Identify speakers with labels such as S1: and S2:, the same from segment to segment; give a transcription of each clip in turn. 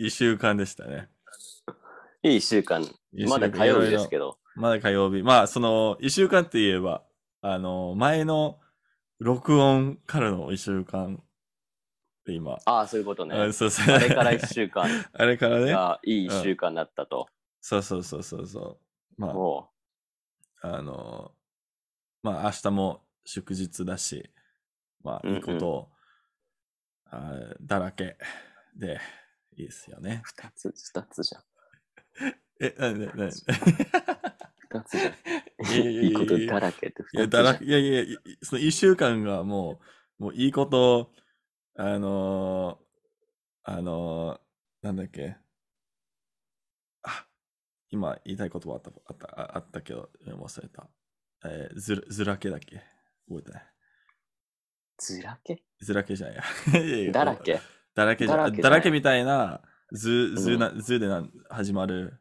S1: 一週間でしたね。いい一週間。まだ火曜日ですけど。まだ火曜日。まあ、その、一週間って言えば、あの、前の録音からの一週間って今。ああ、そういうことね。あそうそうあれから一週間。あれからね。あいい一週間だったと、そうそうそうそうそう。まあ、あの、まあ、明日も祝日だし、まあ、いいことを、うんうん、あだらけで、いいですよね。二つ、二つじゃん。え、なになになに二つじゃん。いいことだらけっていやだらいやいやいや、その一週間がもう、もういいこと、あのー、あのー、なんだっけ。あ、今言いたい言葉あった、あった、あったけど、忘れた。えー、ずずらけだっけ覚えてない。
S2: ずらけ
S1: ずらけじゃんや だらけだらけじゃだらけだらけみたいな、図、図な、図でな始まる。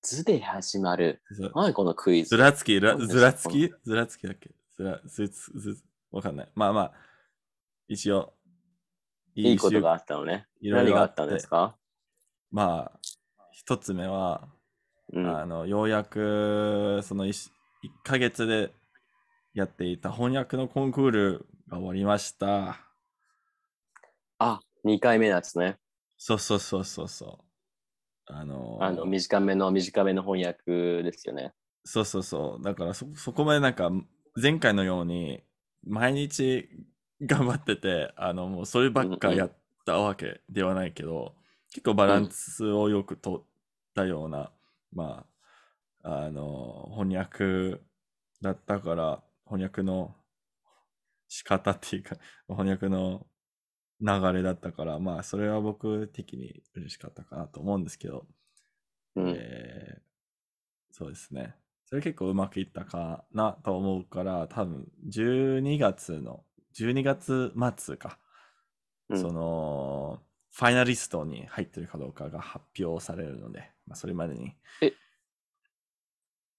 S1: 図で始まる。何このクイズ。ずらつき、らずらつきずらつきだっけずら、ず、ず、ずわかんない。まあまあ、一応。いいことがあったのね。いろい何ろがあったんですかまあ、一つ目は、うん。あの、ようやく、その1、一ヶ月でやっていた翻訳のコンクールが終わりました。あ、2回目んですね。そうそうそうそうそう。あのー、あの短めの短めの翻訳ですよね。そうそうそう。だからそ、そこまでなんか、前回のように、毎日 頑張ってて、あの、もうそればっかやったわけではないけど、うんうん、結構バランスをよくとったような、うん、まあ、あの、翻訳だったから、翻訳の仕方っていうか、翻訳の流れだったから、まあ、それは僕的に嬉しかったかなと思うんですけど、うん、えー、そうですね。それ結構うまくいったかなと思うから、多分12月の、12月末か、うん、その、ファイナリストに入ってるかどうかが発表されるので、まあ、それまでに。
S2: え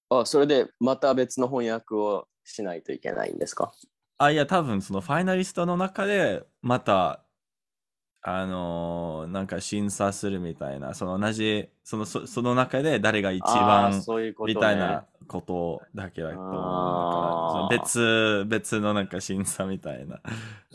S2: あ、それでまた別の翻訳をしないといけないんですか
S1: あ、いや、多分そのファイナリストの中で、またあのーなんか審査するみたいな、その同じ、その、そその中で誰が一番みたいなことだけだと思う。別、別のなんか審査みたいな。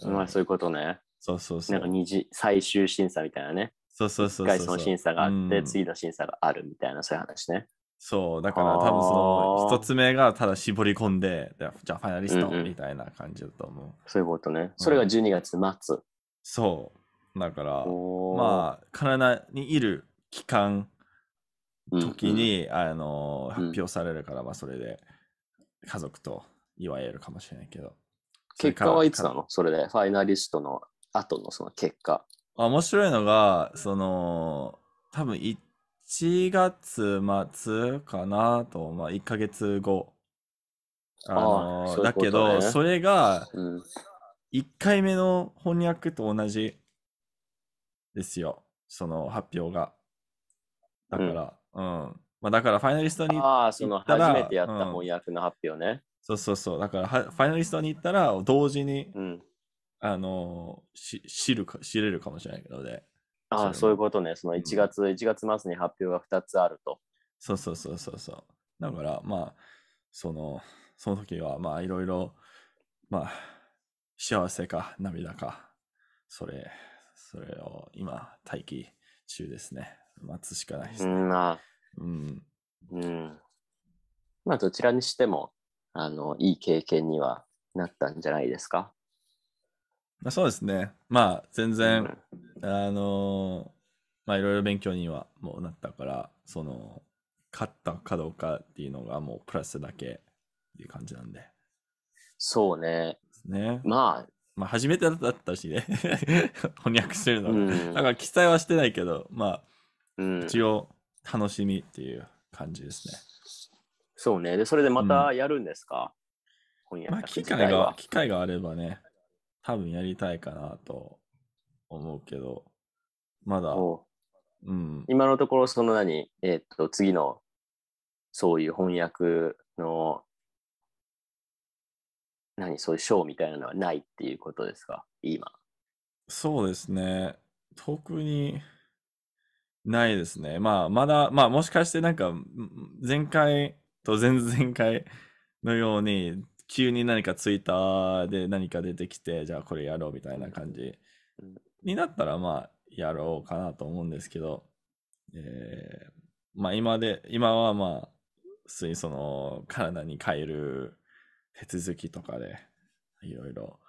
S1: まあそういうことね。そうそうそう。なんか二次、最終審査みたいなね。
S2: そうそうそう一回その審査があって、うん次の審査があるみたいな、そういう話ね。そう、だから多分その一
S1: つ目がただ絞り込んで、じゃあファイナリストみたいな感じだと思う。そういうことね。それが12月末。そう。だから、まあ、体にいる期間、時に、うんうん、あの、発表されるから、まあ、それで、家族とわれるかもしれないけど。
S2: 結果はいつなのそれで、ファイナリストの
S1: 後のその結果。面白いのが、その、多分1月末かなと、まあ、1ヶ月後。
S2: あの、ね、だけど、それが、
S1: 1回目の翻訳と同じですよ、その発表が。だから、うん。まあ、だから、ファイナリストにああ、その初めてやった翻訳の発表ね。そうそうそう。だからは、ファイナリストに行ったら、同時に、うん。あのし知るか、知れるかもしれないどで。ああ、そういう
S2: ことね。その1月、1月末に発表が2つあると。
S1: そうそうそうそうそう。だから、まあ、その、その時は、まあ、いろいろ、まあ、幸せか、涙か、それ、それを今、待機中ですね。待つしかないで
S2: すね。うん。うん。まあ、どちらにしても、あの、いい経験にはなったんじゃないですか。
S1: まあ、そうですね。まあ、全然、うん、あのまあ、いろいろ勉強にはもうなったから、その、勝ったかどうかっていうのがもうプラスだけっていう感じなんで。そうね。ねまあ、まあ、初めてだったしね 翻訳するの、うん、から記載はしてないけど、まあ、うん、一応楽しみっていう感じですね。
S2: そうね。で、それでまたやるんですか、
S1: うん、翻訳まあ、機会が、機会があればね、多分やりたいかなと思うけど、まだ、
S2: うん、今のところ、その何、えっ、と、次の、そういう翻訳の何そういうーみたいなのはない
S1: っていうことですか今。そうですね。特にないですね。まあ、まだ、まあ、もしかしてなんか、前回と前々回のように、急に何かツイッターで何か出てきて、じゃあこれやろうみたいな感じになったら、まあ、やろうかなと思うんですけど、えー、まあ今で、今はまあ、普通にその、体に変える手続きとかで、いろいろ、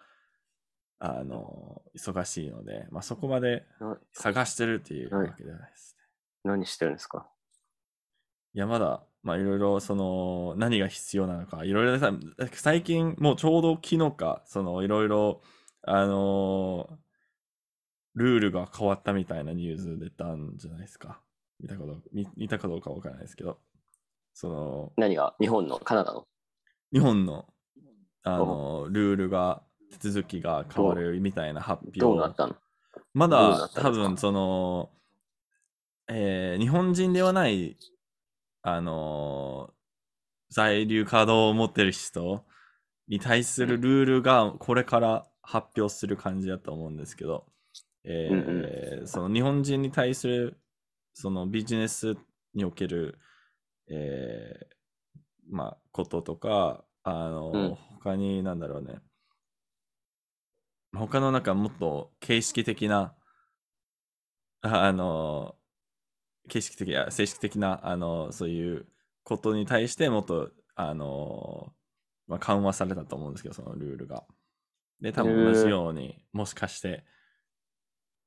S1: あの、忙しいので、まあ、そこまで探してるっていうわけではないですね。何してるんですかいや、まだ、まあ、いろいろ、その、何が必要なのか、いろいろ最近、もうちょうど昨日か、その、いろいろ、あのルールが変わったみたいなニュース出たんじゃないですか。見たこと見見たかどうかわからないですけど。その何が日本のカナダの日本のあのルールが手続きが変わるみたいな発表どうなったのまだ多分その、えー、日本人ではないあのー、在留稼働を持ってる人に対するルールがこれから発表する感じだと思うんですけど、えー、うんうん、その日本人に対するそのビジネスにおける、えー、まあ、こととか、あの、うん、他になんだろうね他のなんかもっと形式的なあの形式的や正式的なあのそういうことに対してもっとあの、まあ、緩和されたと思うんですけどそのルールが。で多分同じように、もしかして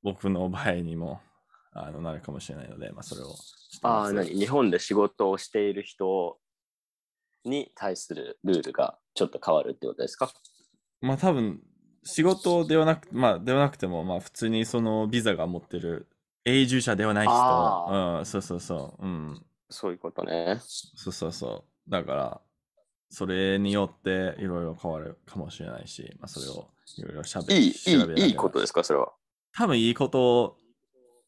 S1: 僕の場合にもあのなるかもしれないので、まあ、それをああ何日本
S2: で仕事をしている人に対するルールがちょっと変わるってことですか
S1: まあ多分仕事ではなく、まあ、ではなくても、まあ、普通にそのビザが持ってる永住者ではない人、うん、そうそうそう、うん、そういうことねそうそうそうだからそれによっていろいろ変わるかもしれないし、まあ、それをいろいろしゃべるいいいことですかそれは多分いいこと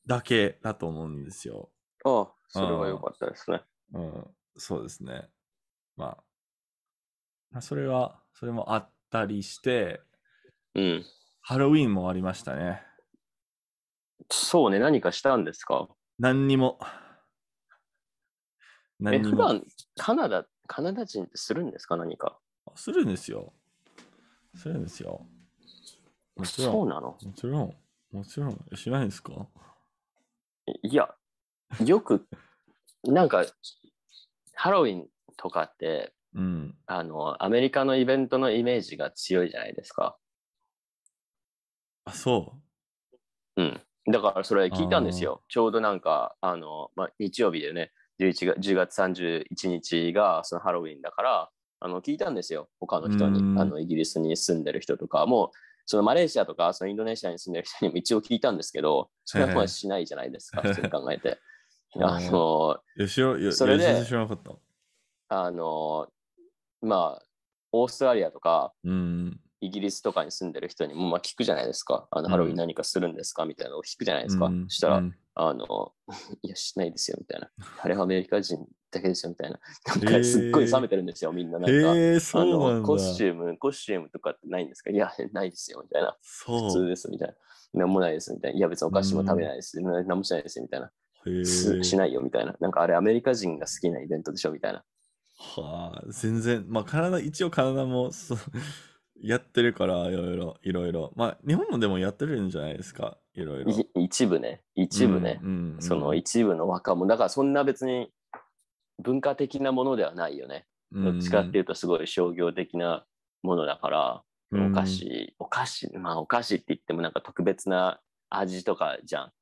S1: だけだと思うんですよああそれは良かったですねうん、そうですねまあ、まあ、それは、それもあったりして、うん。ハロウィンもありましたね。そうね、何かしたんですか何にも。何にも。普段、カナダ、
S2: カナダ人ってするんですか何か。
S1: するんですよ。するんですよ。もちろん。そうなのもちろん。もちろん。しないんですか
S2: いや、よく、なんか、ハロウィンとかって、うん、あのアメリカのイベントのイメージが強いじゃないですか。あそううんだからそれ聞いたんですよちょうどなんかあの、まあ、日曜日でね11月10月31日がそのハロウィンだからあの聞いたんですよ他の人にあのイギリスに住んでる人とかもそのマレーシアとかそのインドネシアに住んでる人にも一応聞いたんですけどそれはしないじゃないですか普通に考えて。あの、
S1: よしよ、よで。よしなかった。
S2: あのまあオーストラリアとか、うん、イギリスとかに住んでる人にも、まあ、聞くじゃないですかあの、うん、ハロウィン何かするんですかみたいなのを聞くじゃないですか、うん、したら、あの いやしないですよみたいなあれはアメリカ人だけですよみたいな なんかすっごい冷めてるんですよ、えー、みんななんか、えー、あのコスチュームコスチュームとかってないんですかいや ないですよみたいな普通ですみたいな何もないですみたいな。いや別にお菓子も食べないです。何もしないですみたいな。しないよみたいな。なんかあれアメリカ人が好きなイベントでしょみたいな。
S1: はあ、全然、まあ、体、一応体もそうやってるから、いろいろ、いろいろ。まあ、日本もでもやってるんじゃないですか、いろいろ。い一部ね、一部ね、うん
S2: うんうん、その一部の若者、だからそんな別に文化的なものではないよね。どっちかっていうと、すごい商業的なものだから、うん、お菓子、お菓子、まあ、お菓子って言ってもなんか特別な味とかじゃん。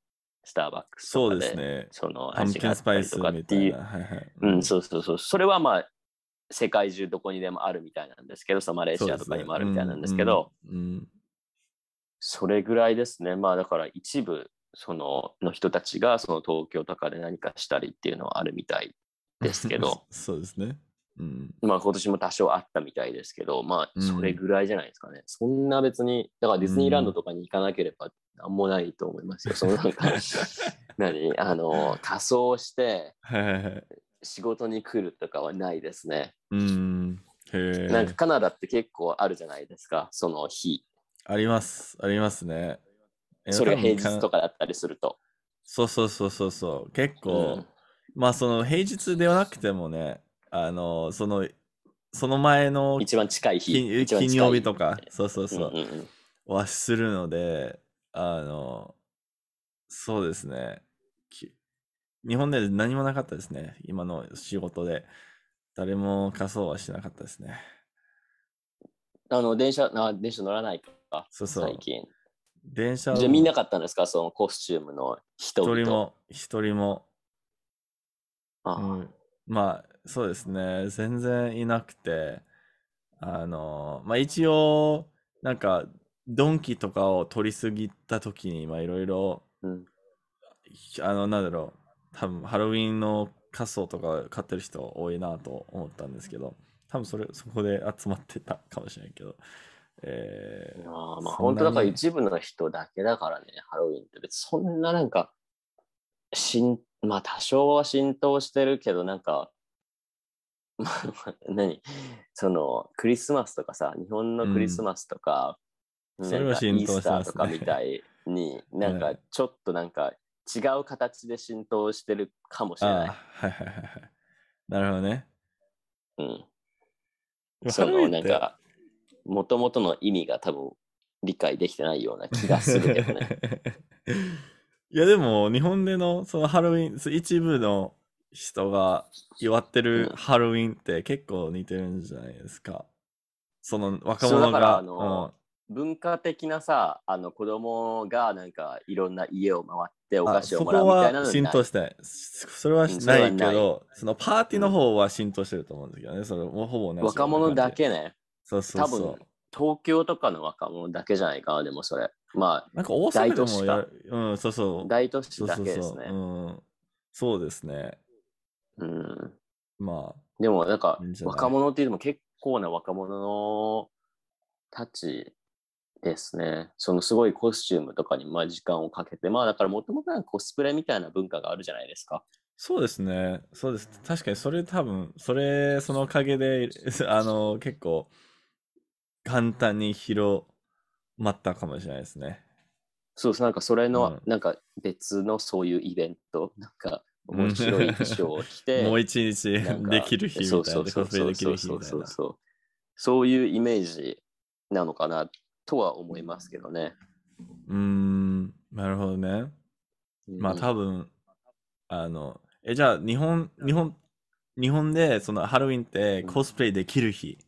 S2: スターバックスそうですね。その味があったりとかっていう。はいはい、うん、そうそうそう。それはまあ、世界中どこにでもあるみたいなんですけど、そのマレーシアとかにもあるみたいなんですけど、そ、ねうんうん、それぐらいですね。まあだから一部、その、の人たちが、その東京とかで何かしたりっていうのはあるみたい
S1: ですけど。そうですね。
S2: うん、まあ今年も多少あったみたいですけど、まあそれぐらいじゃないですかね。うん、そんな別に、だからディズニーランドとかに行かなければなんもないと思いますよ。そのなんか、何あの、仮装して仕事に来るとかはないですね。
S1: うん。へなんか
S2: カナダって結構あるじゃないですか、その日。
S1: あります、ありますね。
S2: それ平日と
S1: かだったりすると。そうそうそうそうそう。結構、うん、まあその平日ではなくてもね、あの、その、その前の一番近い日金曜日とか、そうそうそう、うんうんうん、はするので、あの、そうですね。日本で何もなかったですね。今の仕事で。誰も仮装はしなかったですね。
S2: あの、電車、あ電車乗らない
S1: か。そうそう。最近。電車じゃ見な
S2: かったんですかそのコスチュームの
S1: 人一人も、一人も。ああ、うん、まあ、そうですね。全然いなくて、あの、まあ、一応、なんか、ドンキとかを取りすぎた時に、まあ、いろいろ、あの、なんだろう、多分ハロウィンの仮装とか買ってる人多いなと思ったんですけど、多分それ、そこで集まってたかもしれないけど。えー、あまあ本当だから一
S2: 部の人だけだからね、ハロウィンって別に
S1: そんななんか、
S2: しんまあ多少は浸透してるけど、なんか何そのクリスマスとかさ日本のクリスマスとか、
S1: うん、なんかイースターとかみた
S2: いに、ね、なんかちょっとなんか違う形で浸透してるかもしれない。はい
S1: はいはいはい。なるほどね。うん。そのなんか
S2: もともとの意味が多分理解できてないような気がするけどね。
S1: いやでも日本でのそのハロウィン一部の人が祝ってるハロウィンって結構似てるんじゃないですか。その若者が。あの、
S2: うん、文化的なさ、あの子供がなんかいろんな家を回っ
S1: てお菓子をもらうみたいなのそこは浸透してない。それはないけど、そのパーティーの方は浸透してると思うんですけどね。うん、それもほぼ同若者だけね。そうそうそう。多分
S2: 東京とかの若者だけじゃないかな、でもそれ。ま
S1: あ、なんか大阪でもやる。うん、そうそう。大都市だけですね。そうそう、うん、そうですね。うん。まあ。でもなんか、
S2: 若者っていうのも結構な若者のたちですね。そのすごいコスチュームとかにまあ時間をかけて、まあだからもともとコスプレみたいな文化があるじゃないですか。
S1: そうですね。そうです。確かにそれ多分、それ、そのおかげで、あの、結構、簡単に広まったかもしれないですね。
S2: そうです。なんかそれの、うん、なんか別のそういうイベント、なんか面白い衣装を着て、もう一日できる日みたいな。そうそうそうそうそういうイメージなのかなとは思
S1: いますけどね。うん、なるほどね。まあ多分、あの、え、じゃあ日本、日本、日本でそのハロウィンってコスプレできる日っ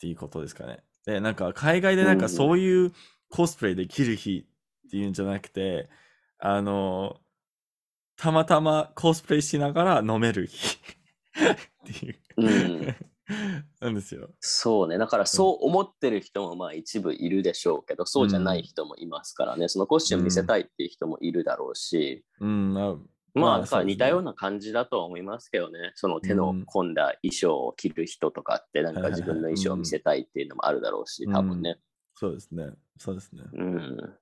S1: ていうことですかね。で、なんか海外でなんかそういうコスプレできる日っていうんじゃなくて、あの、たまたまコスプレしながら飲める日 っていう、うん、なんですよ。
S2: そうね、だからそう思ってる人もまあ一部いるでしょうけど、うん、そうじゃない人もいますからね、そのコスチューム見せたいっていう人もいるだろうし、うん、うんまあ、だか似たような感じだとは思いますけどね、その手の込んだ衣装を着る人とかって、なんか自分の衣装を見せたいっていうのもあるだろうし、うん、多分
S1: ね。そうですね、そうですね。うん。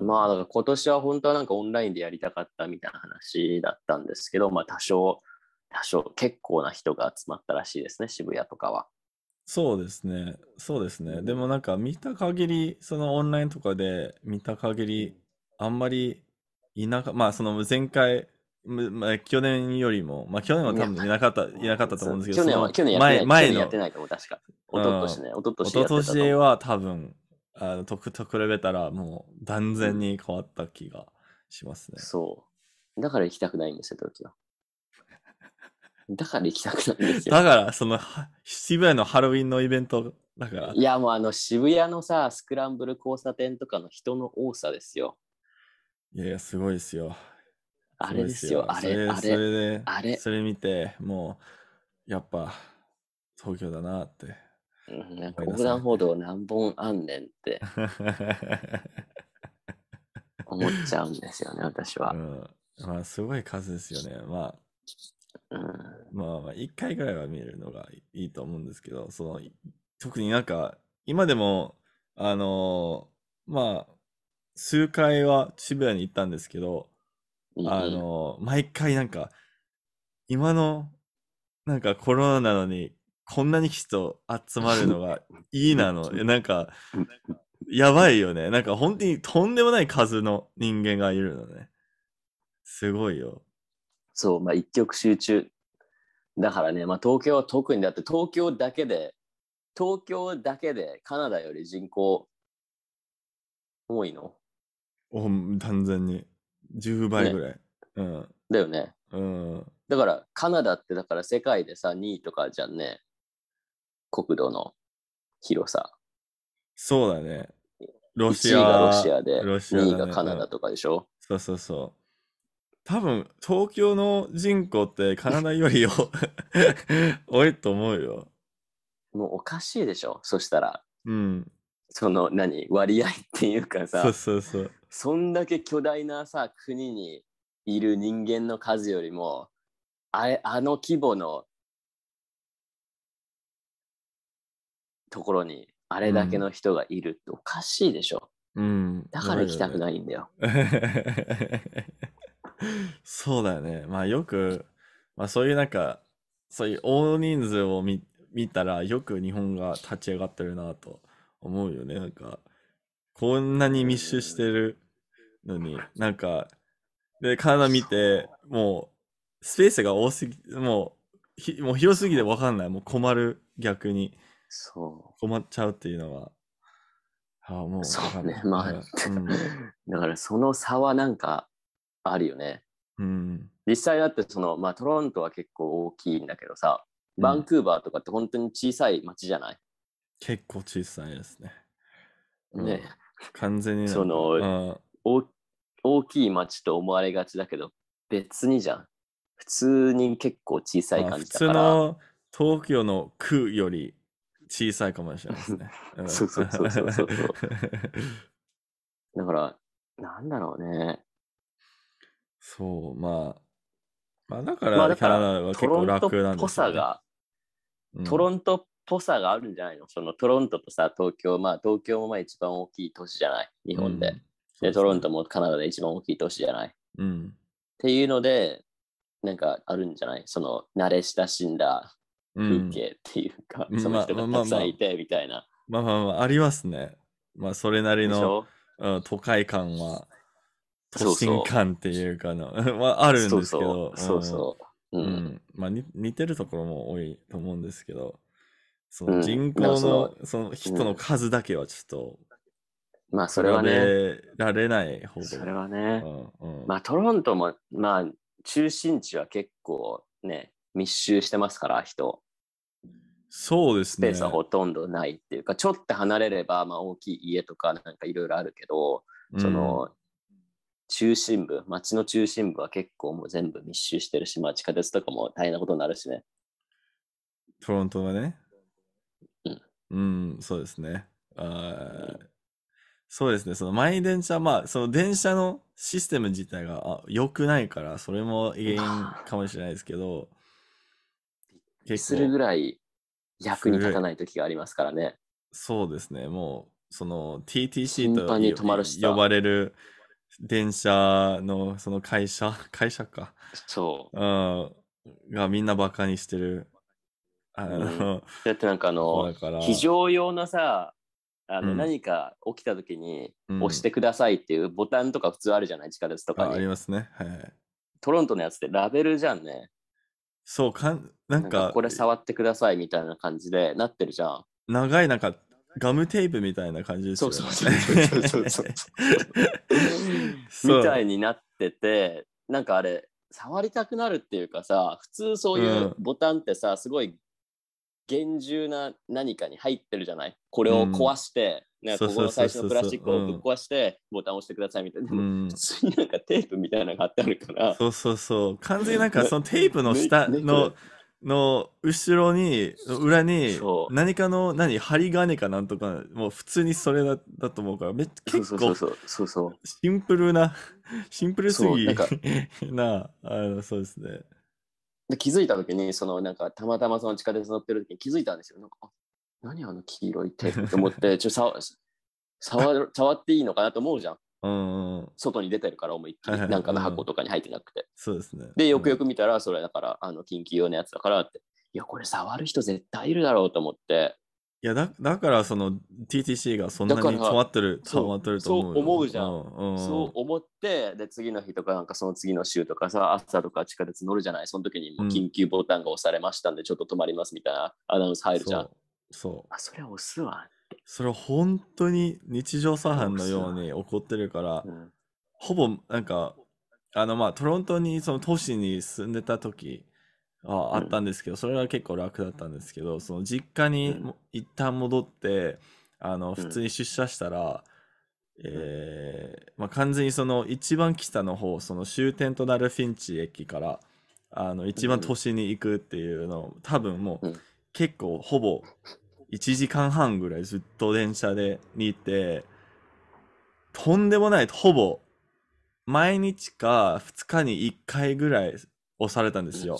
S2: まあ、だから今年は本当はなんかオンラインでやりたかったみたいな話だったんですけど、まあ、多少、多少結構な人が集まったらし
S1: いですね、渋谷とかは。そうですね、そうですね。でもなんか見た限り、そのオンラインとかで見た限り、あんまりいなか、まあその前回、まあ、去年よりも、まあ去年は多分いなかった、いなかったと思うんですけど、去年は、去年やってない、前前のやってないと思う、確か。一昨年ね、一昨年。一昨年は多分あのとと比べたらもう断然に変わった気がしますね。そ
S2: うだから行きたくないんですよ東京。だから行きたくないんですよ。だか
S1: らその渋谷のハロウィンのイベントだから。い
S2: やもうあの渋谷のさスクランブル交差点とかの人の多さですよ。
S1: いやいやすごいですよ。あれですよあれあそれであれそれ見てもうやっぱ東京だなってなんか横断歩道何本あんねんって思っちゃうんですよね、私は。うん、まあ、すごい数ですよね。まあ、うん、まあ、まあ、1回ぐらいは見るのがいいと思うんですけど、その特になんか、今でも、あのー、まあ、数回は渋谷に行ったんですけど、あのー、毎回なんか、今の、なんかコロナなのにこんなに人集まるのが いいなの。なんか、やばいよね。なんか本当にとんでもない数の人間がいるのね。すごいよ。そう、まあ一極集中。だからね、まあ東京は特
S2: にだって東京だけで、東京だけでカナダより人口多いの
S1: お完全に。10倍ぐらい。ね、うん。だよね。うん。
S2: だからカナダってだから世界でさ2位とかじゃんね。国土の広さ。
S1: そうだね。ロシア。1位がロシアで、ロシアね、2位がカナダとかでしょ。そうそうそう。多分、東京の人口ってカナダより 多いと思うよ。もうおかしいでしょ。そしたら。うん。その何
S2: 割合っていうかさそうそうそうそんだけ巨大なさ国にいる人間の数よりもあえ、あの規模のところにあれだけの人がいるっておかしいでしょ。
S1: うん、だから行きたくないんだよ。そうだよね。まあよく、まあ、そういうなんかそういう大人数を見見たらよく日本が立ち上がってるなと思うよね。なんかこんなに密集してるのになんかで体見てもうスペースが多すぎもうひもう広すぎて分かんないもう困る逆にそう。困っちゃうっていうのは。ああ、もう。そうね。まあ、うん、だからその差はなんかあるよね。
S2: うん、実際だってその、まあ、トロントは結構大きいんだけどさ、バンクーバーとかって本当に小さい町じゃない、うん、
S1: 結構小さいですね。ね、完全に。そ
S2: のお、大きい町と思われがちだけど、
S1: 別にじゃん。普通に結構小さい感じだから。普通の東京の区より小さいかもしれないですね。うそうそうそうそうそう。だから、なんだろうね。そう、まあ。まあだから、キャラは結構楽なんですよ、ね、トロントぽさが、
S2: うん、トロントっぽさがあるんじゃないのそのトロントとさ、東京、まあ東京もまあ一番大きい都市じゃない、日本で。うん、で、ね、トロントもカナダで一番大きい都市じゃない。うん、っていうので、なんかあるんじゃないその慣れ親しんだ風
S1: 景っていうか、うん、その人がたくさんい
S2: てみたいな。
S1: まあまあまあ、ありますね。まあ、それなりの、うん、都会感は、都心感っていうかの、まあ、あるんですけど。そうそう。うん。まあ似てるところも多いと思うんですけど、その人口の、その人の数だけはちょっと、まあそれはね。られないそれはね。うんうん、まあトロントも、
S2: まあ中心地は結構ね、密集してますから、人。そうですね。スペースはほとんどないっていうか、ちょっと離れれば、まあ、大きい家とかなんかいろいろあるけど、うん、その中心部、街の中心部は結構もう全部密集してるし、まあ、地下鉄とかも大変なことになるしね。
S1: トロントはね。うん、うん、そうですね。あ、そうですね、その満電車、まあ、その電車のシステム自体が良くないから、それも原因かもしれないですけど、するぐらい役に立たない時がありますからね。そうですね、もう、その TTC と呼ばれる電車のその会社、会社か。そう。うん、がみんなバカにしてる。あの、うん、だってなんかあの、非常
S2: 用のさ、あの、うん、何か起きた時に押してくださいっていうボタンとか普通あるじゃない、地下鉄とかに。あり
S1: ますね。はい、はい。
S2: トロントのやつってラベルじゃんね。そうかんなんかこれ触ってください
S1: みたいな感じでなってるじゃん長いなんかガムテープみたいな感じですよねそうそうそうそうそう みたいになっててなん
S2: かあれ触りたくなるっていうかさ普通そういうボタンってさ、うん、すごい厳重な何かに入ってるじゃないこれを壊して、ね、ここの最初のプラスチックをぶっ壊して、ボタンを押してくださいみたいな。
S1: 普通になんかテープみたいなのが貼ってあるから。そうそうそう。完全になんか そのテープの下の、の後ろに、裏に、何かの、何、針金かなんとか、もう普通にそれだだと思うから、めっちゃ結構、そうそうそうシンプルな、シンプルすぎ な、なあの、そうですね。
S2: で気づいた時にそのなんかたまたまその地下鉄乗ってる時に気づいたんですよ。なんか何あの黄色い手と思って、ちょ触触触っていいのかなと思うじゃん。う
S1: ん
S2: 外に出てるから思いっきり、なんかの箱とかに入ってなくて。そうですね。で、よくよく見たら、それだから、あの、緊急用のやつだからって、いや、これ触る人絶
S1: 対いるだろうと思って。いやだ、だからその TTC がそんなに止まってる、止まってると思う。そう思うじゃんうん、そう
S2: 思って、で、
S1: 次の日とか、なんかその次の週
S2: とかさ、朝とか地下鉄乗るじゃない。その時に緊急ボタンが押されましたんで、ちょっと止まりますみたいな
S1: アナウンス入るじゃん。そう。あ、それは押すわ。それ本当に日常茶飯のように起こってるから、うん、ほぼなんか、あのまあトロントにその都市に住んでた時ああったんですけど、うん、それは結構楽だったんですけど、その実家に一旦戻って、あの普通に出社したら、うん、えー、まあ、完全にその一番北の方、その終点となるフィンチ駅から、あの一番都市に行くっていうのを多分もう結構ほぼ1時間半ぐらいずっと電車でにて、とんでもない、ほぼ、毎日か2日に1回ぐらい押されたんですよ。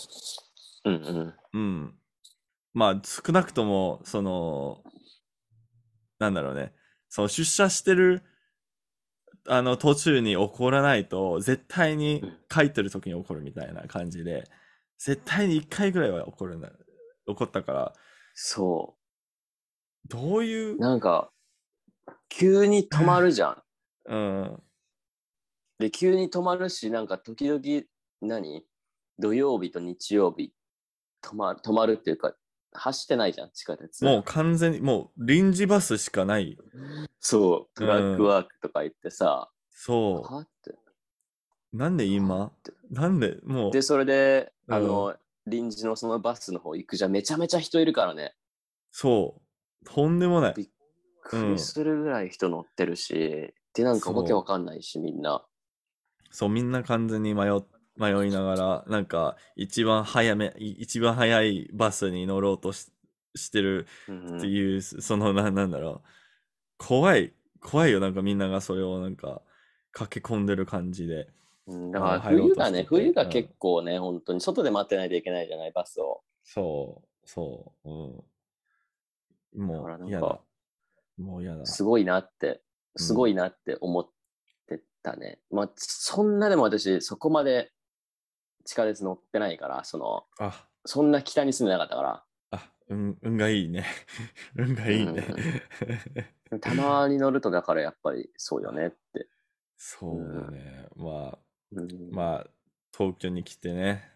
S1: うんうん。うん。まあ、少なくとも、その、なんだろうね、その出社してる、あの、途中に怒らないと、絶対に書いてる時に起こるみたいな感じで、絶対に1回ぐらいは起こるんだ、怒ったから。そどういうなんか、急に
S2: 止まるじゃん。うん。で、急に止まるし、なんか時々何、土曜日と日曜日止ま止まるっていうか、走ってないじゃん、地下鉄。もう
S1: 完全に、もう臨時バスしかない。そう、トラックワ
S2: ークとか行ってさ。うん、
S1: そう。って。なんで今なんでもう。で、
S2: それで、あの、うん、臨時のそのバスの方行くじゃん。めちゃめちゃ人いるからね。
S1: そう。とんでもない。びっくりす
S2: るぐらい人乗ってるし、うん、で、なんかわけわかんないし、みんな。
S1: そう、みんな完全に迷迷いながら、なんか、一番早め、一番早いバスに乗ろうとししてるっていう、うん、そのな、なんだろう。怖い、怖いよ、なんかみんながそれをなんか、駆け込んでる感じで。うん、だから冬がね、冬が結
S2: 構ね、うん、本当に外で待ってないといけないじゃない、バスを。
S1: そう、そう。
S2: うんもう嫌だ。もう嫌だ。すごいなって、すごいなって思ってたね。うん、まあ、そんなでも私、そこまで地下鉄乗ってないから、その、あそんな北に住んでなかったから。
S1: あ、うん、運がいいね。運がいいね。
S2: うん、たまに乗ると、だからやっ
S1: ぱりそうよねって。そうだね。うん、まあ、うん、まあ、東京に来てね、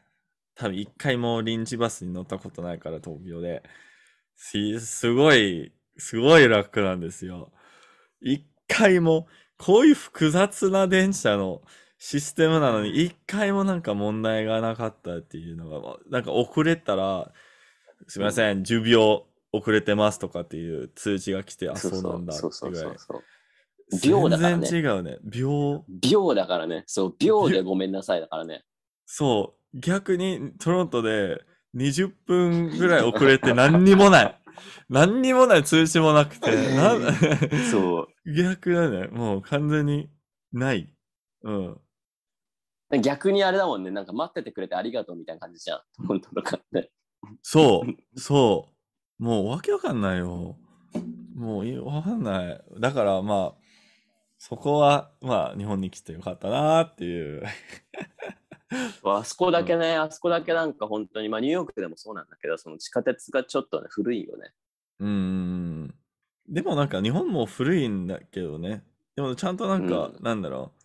S1: 多分一回も臨時バスに乗ったことないから、東京で。すごい、すごい楽なんですよ。一回も、こういう複雑な電車のシステムなのに、一回もなんか問題がなかったっていうのが、なんか遅れたら、すみません、10秒遅れてますとかっていう通知が来て、あ、そうなんだっていうぐらい。
S2: 秒だからね。全然違う
S1: ね。秒。秒だからね。そう、秒でごめんなさいだからね。そう。逆にトロントで20分ぐらい遅れて何にもない。何にもない通知もなくて。そう。逆だね。もう完全にない。うん。
S2: 逆にあれだもんね。なんか待っててくれてありがとうみたいな感じじゃん。
S1: 本当の。かって。そう。そう。もうわけわかんないよ。もうわかんない。だからまあ、そこはまあ日本に来てよかったなっていう。あそこだけ
S2: ね、うん、あそこだけなんか本当に、まあニューヨークでもそうなんだけど、その地下鉄がちょっとね、古いよね。
S1: うん。でもなんか日本も古いんだけどね。でもちゃんとなんか、うん、なんだろう。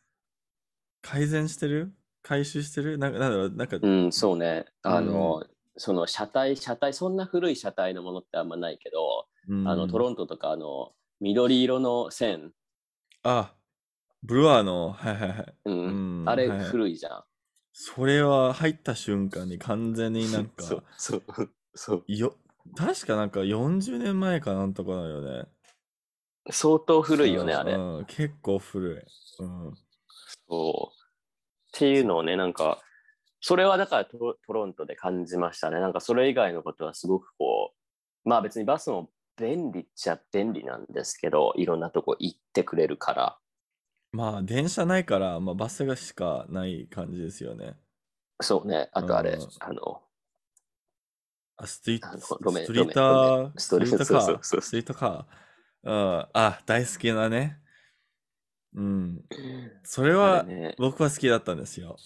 S1: 改善してる回収してるなんか、なんだろう、なんか。うん、
S2: そうね。あの、うん、
S1: その車体、車体、そんな古い車体
S2: のものってあんまないけど、うん、あの、トロントとか、あの、緑色の線。
S1: あ、ブルワーの、はいはいはい。うん。あれ、古いじゃん。はいはいそれは入った瞬間に完全になんか、そう、そう、そう。よ、確かなんか40年前かなんとかだよね。相当古いよね、あれ。うん、結構古い。うん。そう。
S2: っていうのをね、なんか、それはだからトロントで感じましたね。なんかそれ以外のことはすごくこう、まあ別にバスも便利っちゃ便利なんですけど、いろんなとこ行ってくれる
S1: から。まあ、電車ないから、まあ、バスがしかない感じですよね。そうね。あとあれ、うんあの、あストリあのストリートストリートカー、ストリートカー。うんあ、大好きなね。うん。それれは、ね、僕は好きだったんですよ。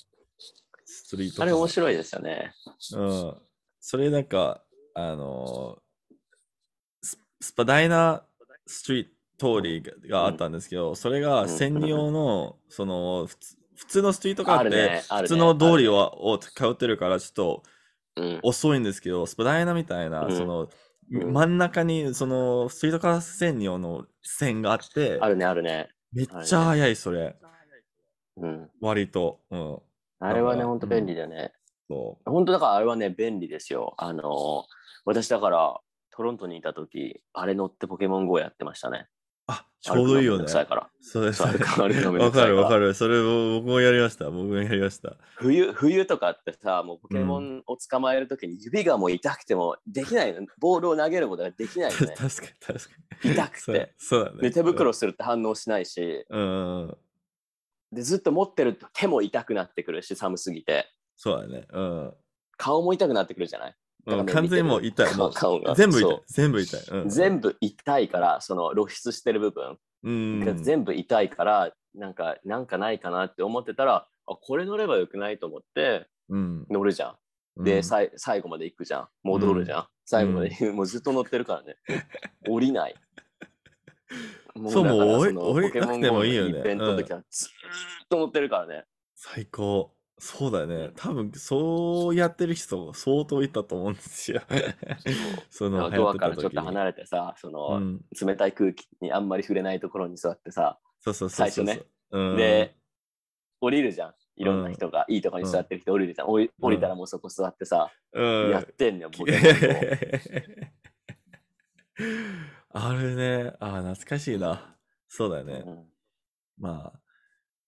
S1: ストリートあれ面白いですよね。うん。それなんか、あのース、スパダイナストリー通りがあったんですけど、うん、それが専用の、うん、その普通普通のストリートカーって、普通の通りを,、通ってるからちょっと遅いんですけど、スパダイナみたいな、その真ん中にそのストリートカー専用の線があってあるねあるねめっちゃ速いそれ、割と、あれはねほん
S2: と便利だね、そう本当だからあれはね便利ですよあの私だからトロントにいた時あれ乗ってポケモン GO やってましたねあ、ちょうどいいよね。臭いから。
S1: そうです、ね。わかるわかる。それを僕もやりました。僕もやりました。
S2: 冬、冬とかってさ、もうポケモンを捕まえるときに指がもう痛くてもできないうん、ボールを投げることができないよね。確かに確かに。痛くて。そうだね。手袋するって反応しないし。うん。で、ずっと持ってると手も痛くなってくるし、寒すぎて。そうだね。うん。顔も痛くなってくるじゃないうん、完全にもう痛い。全部痛い。
S1: 全部痛い、うん、全
S2: 部痛いから、その露出してる部分。うん全部痛いから、なんか、なんかないかなって思ってたら、あ、これ乗ればよくないと思って、うん、乗るじゃん。で、うん、さい最後まで行くじゃん。戻るじゃん。うん、最後まで、もうずっと乗ってるからね。降りない。もうそう、もう降りなくてもいいよね。イベントの時はずっと乗ってるからね。
S1: 最高。そうだね。多分、そうやってる人、相当いたと思うんですよ。そ の、ドアからちょっと離れて
S2: さ、その、冷たい空気にあんまり触れないところに座ってさ、そうそうそう最初ね、で、降りるじゃん。いろんな人が、いいとこに座ってる人降りるじゃん。降りたらもうそこ座ってさ、やって
S1: んねん、もう。あれね、あ、懐かしいな。そうだよね。まあ、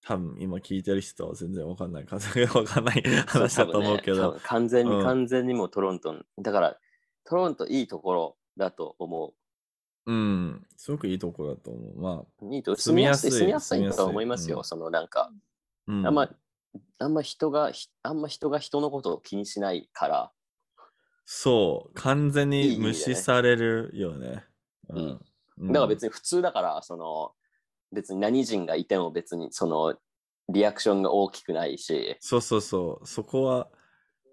S1: 多分今聞いてる人は全然わかんない、完全にわかんない話だと思うけど。ね、完全に、うん、完
S2: 全にもトロントン。だから、トロントいいところだと思
S1: う。うん、すごくいいところだと思う。まあ、いいと住みやすい。住みやすいとは思いますよ、うん、そのなんか、うん、あんま、
S2: あんま人が、あんま人が人のことを気にしないから。
S1: そう、完全に無視されるよね。いいね
S2: うん。だから別に普通だから、その、別に
S1: 何人がいても別にそのリアクションが大きくないし。そうそうそう。そこは、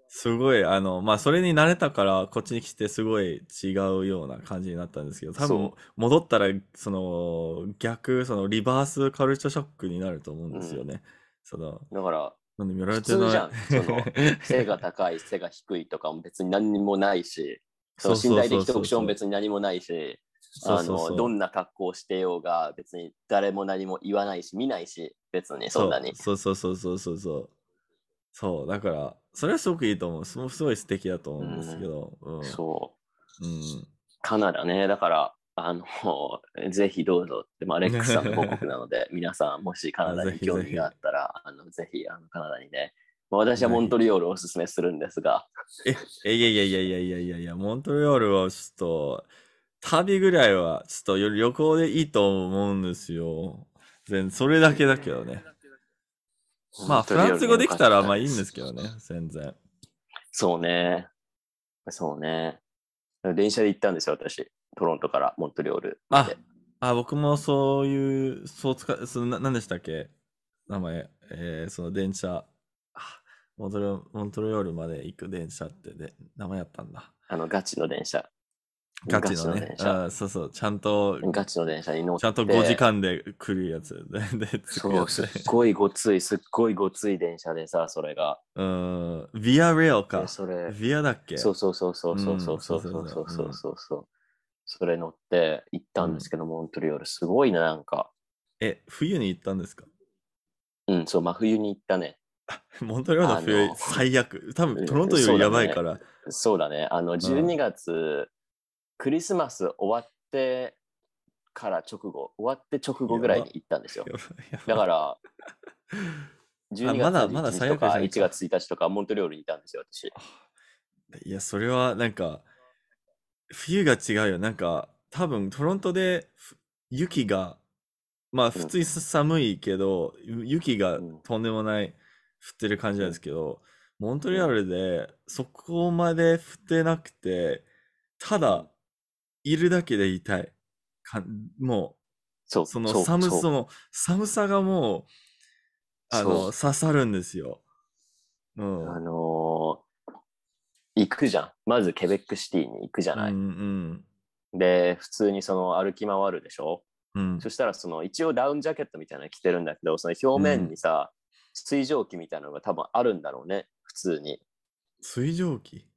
S1: すごい、あの、まあ、それに慣れたから、こっちに来てすごい違うような感じになったんですけど、多分、戻ったら、その、逆、その、リバースカルチャーショックになると思うんですよね。うん、その、だから、なん見られてじゃん。その、
S2: 背が高い、背が低いとかも別に何にもないし、その信頼でき的特徴も別に何もないし。
S1: あのど
S2: んな格好をしてようが別に誰も何も言わないし見ないし別にそんなにそ
S1: うそうそうそうそうそうそうだからそれはすごくいいと思うすごい素敵だと思うんですけど、うんうん、そう、うん、
S2: カナダねだからあの ぜひどうぞでもアレックスさんの母国なので 皆さんもしカナダに興味があったらあのぜひあのカナダにね私はモントリオールをおすすめするんですが。
S1: え、いやいやいやいやいやいや、モントリオールはちょっと、旅ぐらいは、ちょっと旅行でいいと思うんですよ。全それだけだけどね。
S2: まあ、フランス語できたらまあいいんですけどね、全然。そうね。そうね。電車で行ったんですよ、私。トロントからモントリオール。
S1: あ、あ僕もそういう、そう使う、その何でしたっけ名前。えー、その電車。モントリオールまで行く電車ってで、名前やったんだ。
S2: あの、ガチの電車。
S1: ガチのね。あ
S2: そうそう。ちゃんと、ガチの電車に乗って。ちゃんと5時間で来るやつ。で そう、すっごいごつい、すっごいごつい電車でさ、それが。
S1: うん。ビアレアか。それ。ビアだっけそうそうそうそうそうそう
S2: そうそうそうそうそう。それ乗って行ったんですけど、モントリオール。すごいな、なんか。え、冬に行ったんですかうん、そう、真冬に行ったね。
S1: モントリオールの冬、最悪。多分、トロントよりやばいから。
S2: そうだね。あの、12月、クリスマス終わってから直後終わって直後ぐらいに行ったんですよだから
S1: 12月1日とか1
S2: 月1日とか
S1: モントリオールにいたんですよ私いやそれはなんか冬が違うよなんか多分トロントで雪がまあ普通に寒いけど、うん、雪がとんでもない降ってる感じなんですけど、うん、モントリオールでそこまで降ってなくてただいるだけで痛い。かもう、そその寒さ寒さがもう、あの、刺さるんですよ。うん。
S2: あのー、行くじゃん。まずケベックシティに行くじゃない。うん、うん、で、普通にその歩き回るでしょ。うん、そしたらその一応ダウンジャケットみたいなの着てるんだけどその表面にさ、うん、水蒸気みたいなのが多分あるんだろうね普通に水蒸気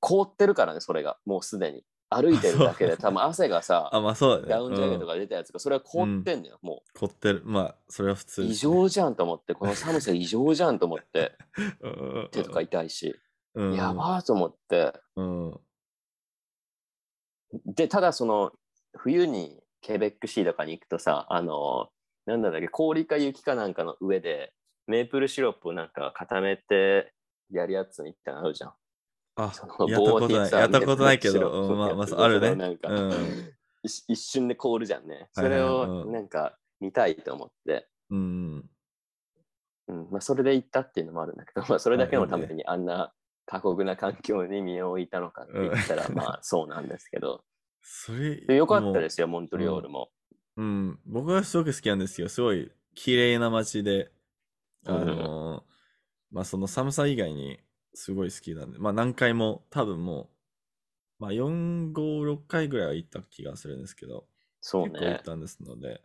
S2: 凍ってるからねそれがもうすでに歩いてるだけで多分汗がさ、あ、まあそうだね。ダウンジャケットが出たやつが、それは凍ってんのよ、もう。凍ってる。まあ、それは普通、異常じゃんと思って、この寒さ異常じゃんと思って、手とか痛いし、うん、やばーと思って、うん、で、ただその、冬にケベックシーとかに行くとさ、あの、なんだっけ、氷か雪かなんかの上で、メープルシロップをなんか固めてやるやつみたいなのあるじゃん。あ、そのやったことない。やったことないけど、まあ、まあ、あるね。なんか、うん 一瞬で凍るじゃんね。それをなんか見たいと思って、うん。うんまあ、それで行ったっていうのもあるんだけど、まあ、それだけのためにあんな過酷な環境に身を置いたのかって言ったら、まあそうなんですけど、
S1: それ
S2: よかったですよ、モントリオールも。
S1: うん、僕はすごく好きなんですよ。すごい綺麗な街で、あのーまあその寒さ以外に、すごい好きなんで、まあ何回も多分もう、まあ4、5、6回ぐらいは行った気がするんですけど、そうね。結構行ったんですので、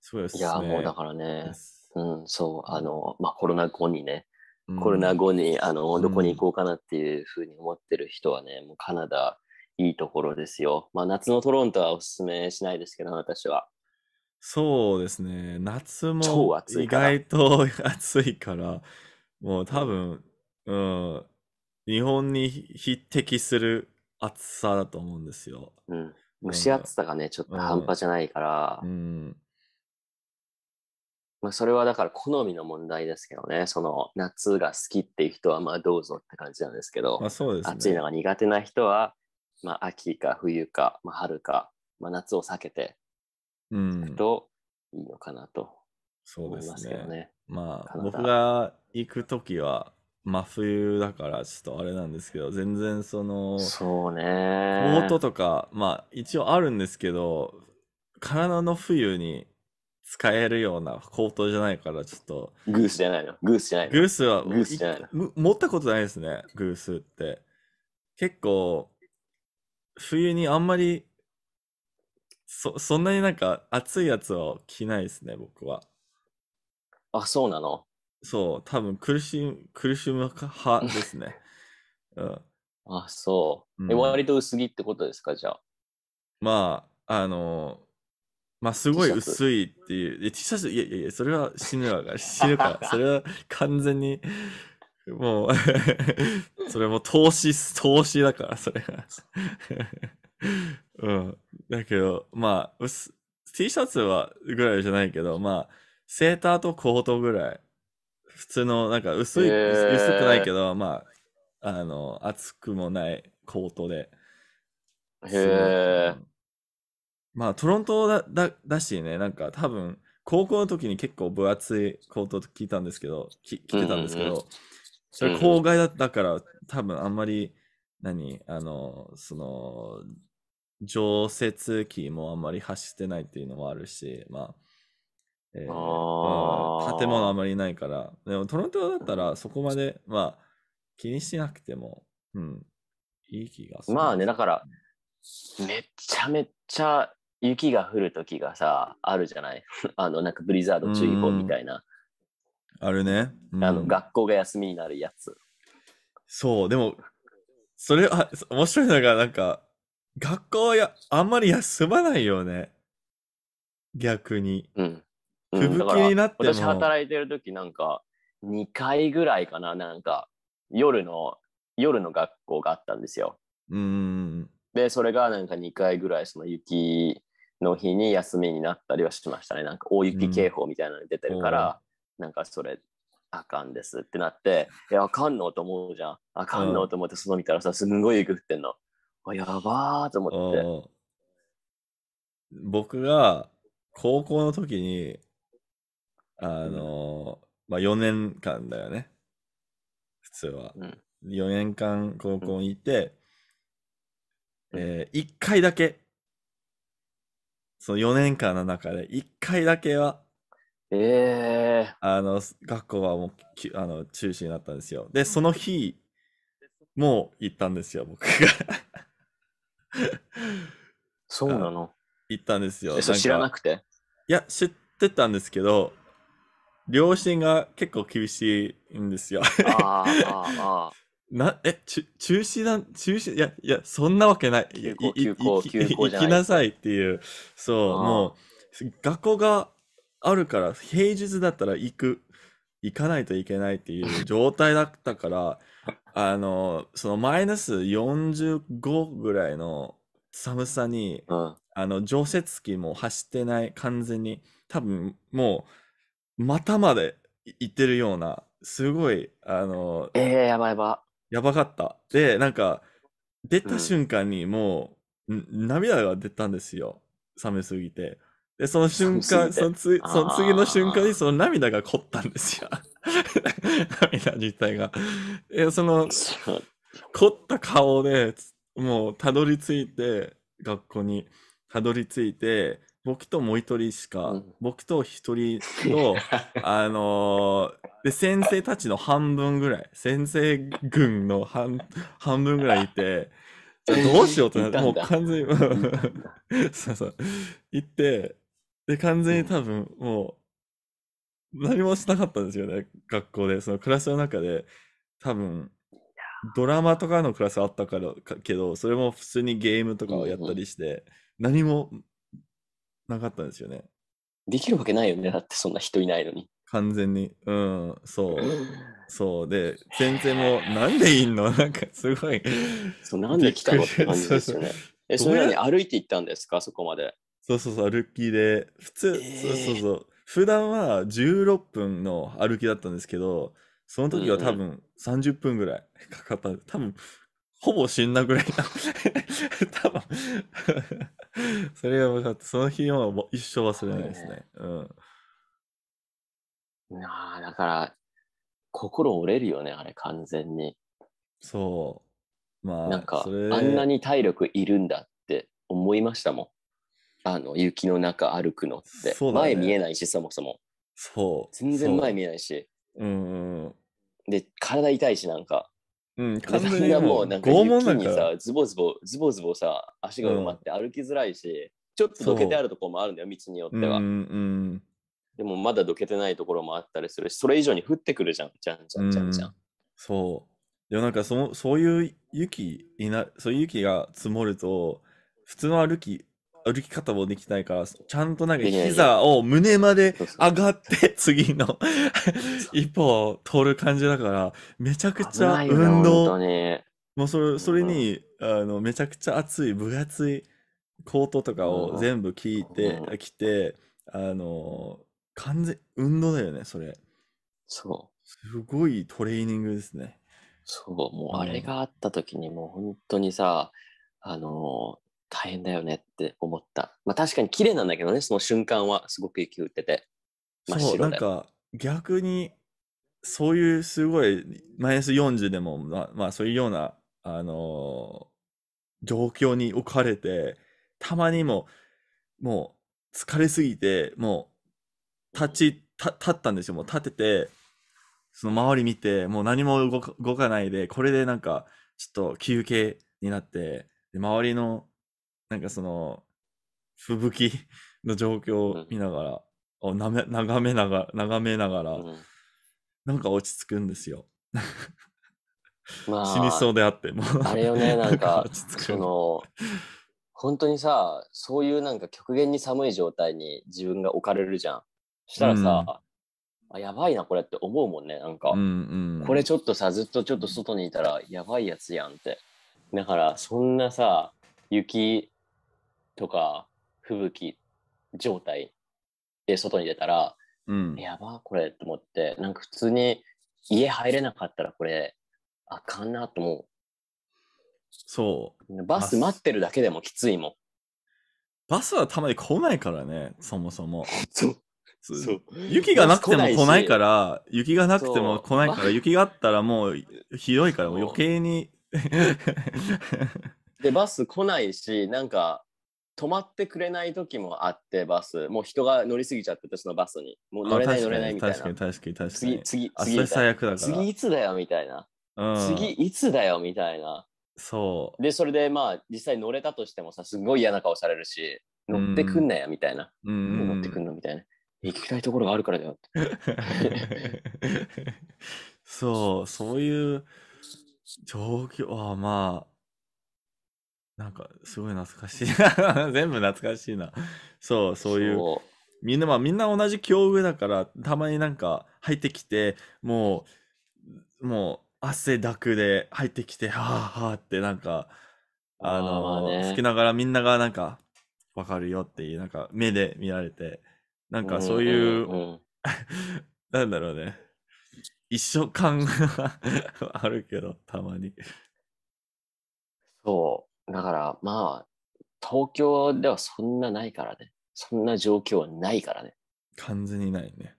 S1: すごいおすすめいや、もうだからね、
S2: うん、そう、あの、まあコロナ後にね、うん、コロナ後に、あの、どこに行こうかなっていうふうに思ってる人はね、うん、もうカナダ、いいところですよ。まあ夏のトロントはおすすめしないですけど、私は。
S1: そうですね、夏も意外と 暑いから、もう多分うん、日本に匹敵する暑さだと思うんですよ。うん、蒸し暑
S2: さがね、ちょっと半端じゃないから、うん、まあ、それはだから好みの問題ですけどね、その夏が好きっていう人はまあどうぞって感じなんですけど、まあそうですね、暑いのが苦手な人は、まあ、秋か冬か、まあ、春か、まあ、夏を避けていくといいのかなと
S1: 思いますけどね。うん、まねまあ僕が行くときは真冬だからちょっとあれなんですけど全然そのそうねコートとかまあ一応あるんですけど体の冬に使えるようなコートじゃないからちょっとグースじゃないのグースじゃないのグースはグースじゃないの持ったことないですねグースって結構冬にあんまりそそんなになんか暑いやつを着ないですね僕はあそうなのそう、多分苦しむ、苦しむ派ですね。うん。あ、そう。え、うん割
S2: と薄着ってことですか、じゃあ。
S1: まあ、あの、まあ、すごい薄いっていう。T シャツ、いやいやいや、それは死ぬわが、死ぬから、それは完全に、もう それも投資、投資だから、それが。うん。だけど、まあ、薄 T シャツはぐらいじゃないけど、まあ、セーターとコートぐらい普通のなんか薄い、えー、薄くないけどまああの厚くもないコートでへえまあトロントだだだしねなんか多分高校の時に結構分厚いコートと聞いたんですけどきいてたんですけど、うんうん、それ郊外だったから多分あんまり何あのその常設機もあんまり走ってないっていうのもあるしまあえー、あ建物あまりないから、でもトロントだったらそこまで、まあ、気にしなくても、うん、いい気がする。まあね、だから、
S2: めちゃめちゃ雪が降る時がさ、あるじゃない あの、なんかブリザード注意報みたいな。あるね、うん、あの、学校が休みになるやつ。
S1: そう、でも、それは、面白いのが、なんか、学校はやあんまり休まないよね。逆に。うん。吹雪になっても、うん、私働
S2: いてる時なんか2回ぐらいかななんか夜の夜の学校があったんですよ。
S3: うん
S2: でそれがなんか2回ぐらいその雪の日に休みになったりはしましたねなんか大雪警報みたいなの出てるから、うん、なんかそれあかんですってなっていやあかんのと思うじゃんあかんのと思ってその見たらさすんごい雪降ってんのあやばーと思っ
S1: て僕が高校の時にあの、まあ4年間だよね。普通は。うん、4年間高校にいて、うん、えー、1回だけ、その4年間の中で1回だけは、えー、あの、学校はもうきあの中止になったんですよ。で、その日、もう行ったんですよ、僕がそうなの行ったんですよ。知らなくていや、知ってたんですけど、両親が結構厳しいんですよ。ああ、ああ。な、え、中止なん、中止、いや、いや、そんなわけない。行き行きなさいっていう。そう、もう、学校があるから、平日だったら行く、行かないといけないっていう状態だったから、あの、そのマイナス45ぐらいの寒さに、うん、あの、除雪機も走ってない、完全に。多分、もう、股まで行ってるような、すごい、あの、ええやばいやば。やばかった。で、なんか、出た瞬間にもう、ん涙が出たんですよ。冷めすぎて。で、その瞬間、そのつその次の瞬間にその涙が凝ったんですよ。涙自体が。え、その、凝った顔で、もうたどり着いて、学校にたどり着いて、僕ともう一人しか、うん、僕と一人と、あのー、で、先生たちの半分ぐらい、先生軍の半、半分ぐらいいて、
S2: どうしようってなって、もう完全に、
S1: そうそう、行って、で、完全に多分、もう、何もしなかったんですよね、学校で。そのクラスの中で、多分、ドラマとかのクラスあったからけど、それも普通にゲームとかをやったりして、何もなかったんですよね。できるわけないよね。だってそんな人いないのに。完全に。うん、そう。そうで、全然もう、なんでいんの なんかすごいそう、なんで来たのって感じですよね。え、それなに
S2: 歩いて行ったんですかそこまで。
S1: そうそうそう、歩きで。普通、えー、そうそうそう。普段は16分の歩きだったんですけど、その時は多分30分ぐらいかかった。うん、多分、ほぼ死んだぐらいな。多分 それがもうっその日はもう一生忘れないですね。ねうん。
S2: なあ、だから、心折れるよね、あれ、完全に。そう。まあ、なんか、あんなに体力いるんだって思いましたもん。あの、雪の中歩くのって。ね、前見えないし、そもそも。そう。全然前見えないし。うん、うん。で、体痛いし、なんか。
S3: うん、完全にもうなんか雪にさ、ズ
S2: ボズボ、ズボズボさ、足が埋まって歩きづらいし、ちょっとどけてあるところもあるんだよ、道によって
S3: は。うんうん
S2: でもまだどけてないところもあったりするし、それ以上に降ってくるじゃん、じゃん
S1: じゃんじゃんじゃん。うん、そう。いや、なんかその、そういう雪いな、そういう雪が積もると、普通の歩き、歩き方もできないから、ちゃんとなんか膝を胸まで上がって、次の一歩を通る感じだから、めちゃくちゃ運動。もうそれそれに、うん、あのめちゃくちゃ熱い分厚いコートとかを全部聞いて、うん、着てあの完全運動だよねそれそうすごいトレーニングですねそうもうあれがあった時にもう本当にさ、うん、あの大変
S2: だよねって思った。まあ確かに綺麗なんだけどね、その瞬間はすごく雪降ってて。
S1: そう、なんか逆に、そういうすごい、マイナス40でも、まあ、まあ、そういうような、あのー、状況に置かれて、たまにも、もう疲れすぎて、もう立ち、立ったんですよ。もう立てて、その周り見て、もう何も動かないで、これでなんか、ちょっと休憩になって、で周りのなんかその、吹雪の状況を見ながら、をなめ眺めながら、眺めながら、うんなんか落ち着くんですよ。まあ、死にそうであっても。あれよね、なんか、んかその、
S2: 本当にさ、そういうなんか極限に寒い状態に自分が置かれるじゃん。したらさ、うん、あやばいな、これって思うもんね、なんか、うん
S3: うん、これち
S2: ょっとさ、ずっとちょっと外にいたらやばいやつやんって。だから、そんなさ、雪とか吹雪状態で外に出たら、うん、やばこれと思ってなんか普通に家入れなかったらこれあかんなと思うそうバス待ってるだけでもきついもん
S1: バスはたまに来ないからねそもそもそう雪がなくても来ないから雪がなくても来ないから雪があったらもうひどいから余計に
S2: でバス来ないしなんか止まってくれない時もあってバスもう人が乗りすぎちゃってそのバスにもう乗れない乗れないみたいな確か
S1: に確かに確かに次次次最悪だから次い
S2: つだよみたいな、うん、次いつだよみたいなそうでそれでまあ実際乗れたとしてもさすごい嫌な顔されるし乗ってくんなやみたいな、うん、乗ってくんのみたいな行きたいところがあるからだよ
S1: そうそういう状況はまあなんか、すごい懐かしい。全部懐かしいな。そう、そういう。うみんな、まあ、みんな同じ境遇だから、たまになんか入ってきて、もう、もう、汗だくで入ってきて、はあはあってなんか、あの、あね、好きながらみんながなんか、わかるよっていう、なんか目で見られて、なんかそういう、なんだろうね。一緒感が あるけど、たまに。そう。だからまあ、東
S2: 京ではそんなないからね。そんな状況はないからね。
S1: 完全にないね。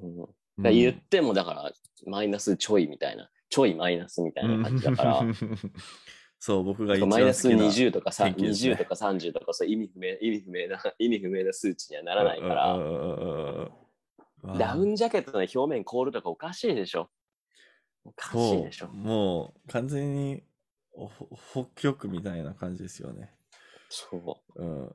S2: うん、だ言ってもだから、マイナスちょいみたいな、ちょいマイナ
S1: スみたいな感じだから。そう、僕がマイナス20とかさ、0とか30と
S2: か、そう意味不明、意味不明な、意味不明な数値にはならないから。ダウンジャケットの表面凍るとかおかしいでしょ。
S1: おかしいでしょ。もう完全に北極みたいな感じですよね。そう。うん。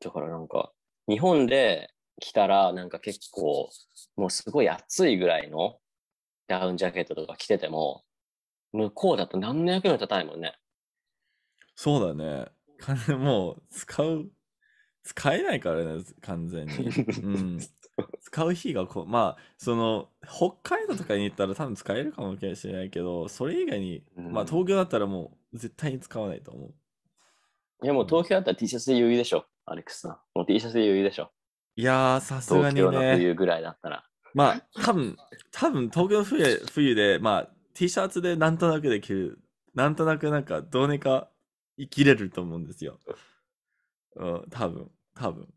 S1: だからなんか、日本で
S2: 着たら、なんか結構、もうすごい暑いぐらいのダウンジャケットとか着てても、向こうだと何の役にも立たないもんね。
S1: そうだね。金もう使う、使えないからね、完全に。うん。使う日がこう、まあ、その、北海道とかに行ったら多分使えるかもしれないけど、それ以外に、うんまあ東京だったらもう絶対に使わないと思う。
S2: いやもう東京だったら T シャツで余裕でしょ、アレックスさん。もう T シャツで余裕でしょ。
S1: いやー、さすが東に京の冬ぐらいだったら。まあ、多分、多分東京の冬冬で、まあ、T シャツでなんとなくできる、なんとなくなんか、どうにか生きれると思うんですよ。うん、多分、多分、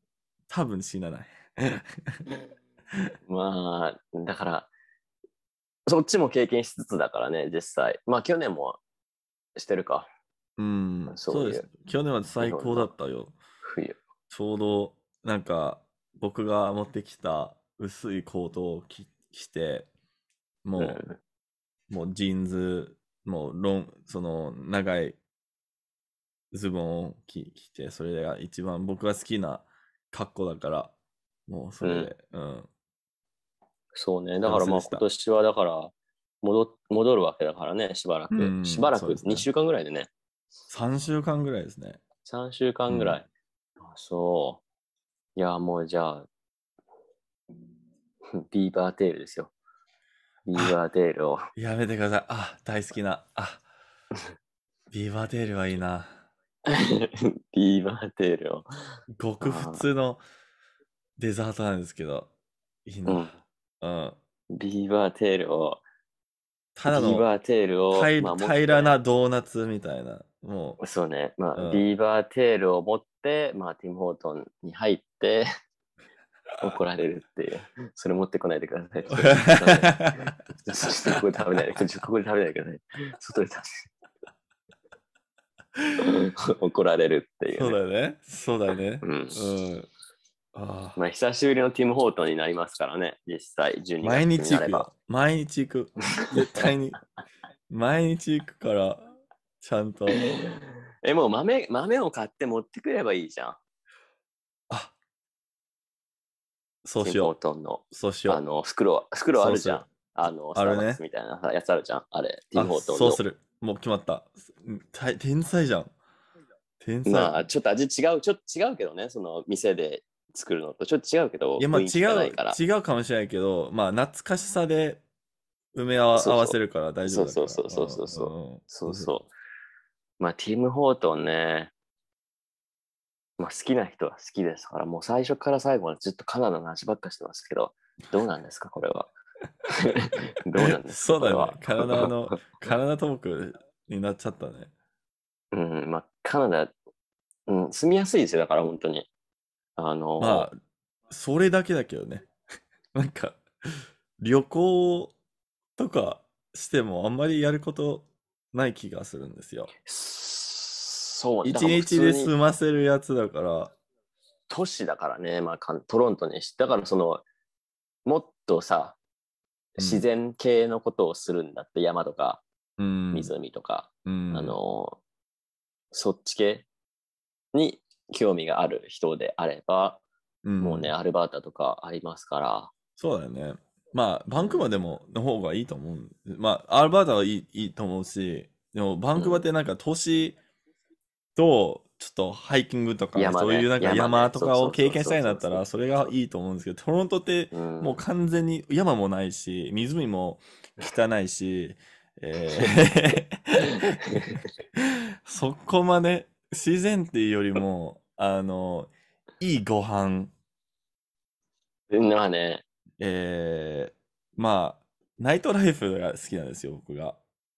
S1: 多分死なない。まあ、だから、そっちも経験し
S2: つつだからね、実際。まあ、去年もしてるか。
S1: うん、そうです。去年は最高だったよ。冬。ちょうど、なんか、僕が持ってきた薄いコートを着て、もう、うん、もうジーンズ、もうロン、その、長いズボンを着着て、それが一番僕が好きな格好だから、もうそれで、うん。そうね、だからまあ今年はだから戻、
S2: 戻るわけだからね、しばらく。しばらく、2週間ぐらいでね。
S1: 3週間ぐらいですね。
S2: 3週間ぐらい。あそう。いや、もうじゃあ、ビーバーテールですよ。ビーバーテールを。
S1: やめてください。あ、大好きな。あ、ビーバーテールはいいな。ビーバーテールを。極普通のデザートなんですけど、いいな。うん。ビーバーテールを、
S2: ただのビーバーテールを平
S1: らなドーナツみたいな。もう。そうね。まあ、うん、ビー
S2: バーテールを持って、まあ、ティム・ホートンに入って 怒られるっていう。それ持ってこないでください。そしてここで食べないで、こ
S1: こで食べないでください。外で食べ 怒られるっていう、ね、そうだね。そうだね。うん、うんあまあ、久しぶりのテ
S2: ィム・ホートンになりますからね、実際、12月毎日行く
S1: 毎日行く。絶対に。毎日行くから、ちゃんと。
S2: え、もう豆豆を買って持ってくればいいじゃん。あそうしよう。ティム・ホートンの。そうしよう。あの、袋、袋あるじゃん。あの、あるね。みたいなやつあるじゃん。あれ、ティム・ホートンそうする。
S1: もう決まった。天才じゃん。天才。まあ、
S2: ちょっと味違う、ちょっと違うけどね、その店で作るのとちょっと違うけど、いや、まあ違う、
S1: 違うかもしれないけど、まあ懐かしさで埋め合わせるか
S2: ら大丈夫だから。そうそうそうそう。そうそう。まあティム・ホートンね、まあ好きな人は好きですから、もう最初から最後までずっとカナダの話ばっかしてますけど、どうなんですか、これは。どうなんですかそうだね。カナダの、
S1: カナダトークになっちゃったね。
S2: うん、まあカナダ、うん、住みやすいですよ、だから本当に。あの、まあ、
S1: それだけだけどね。なんか、旅行とかしてもあんまりやることない気がするんですよ。そう一日で済ま
S2: せるやつだから。都市だからね、まあ、トロントにしだからその、もっとさ、自然系のことをするんだって、うん、山とか、
S3: 湖とか、うん、あの、
S2: そっち系に興味がある人であれば、うん、もうね、アルバータとか
S1: ありますから。そうだよね。まあ、バンクーバーでもの方がいいと思う。まあ、アルバータはいいいいと思うし、でもバンクーバーってなんか都市と、ちょっとハイキングとか、ね、そういうなんか山とかを経験したいんだったら、それがいいと思うんですけど、トロントってもう完全に山もないし、湖も汚いし、えー、そこまで自然っていうよりも、あの、いいご飯。まあね。えー、まあ、ナイトライフが好きなんですよ、僕が。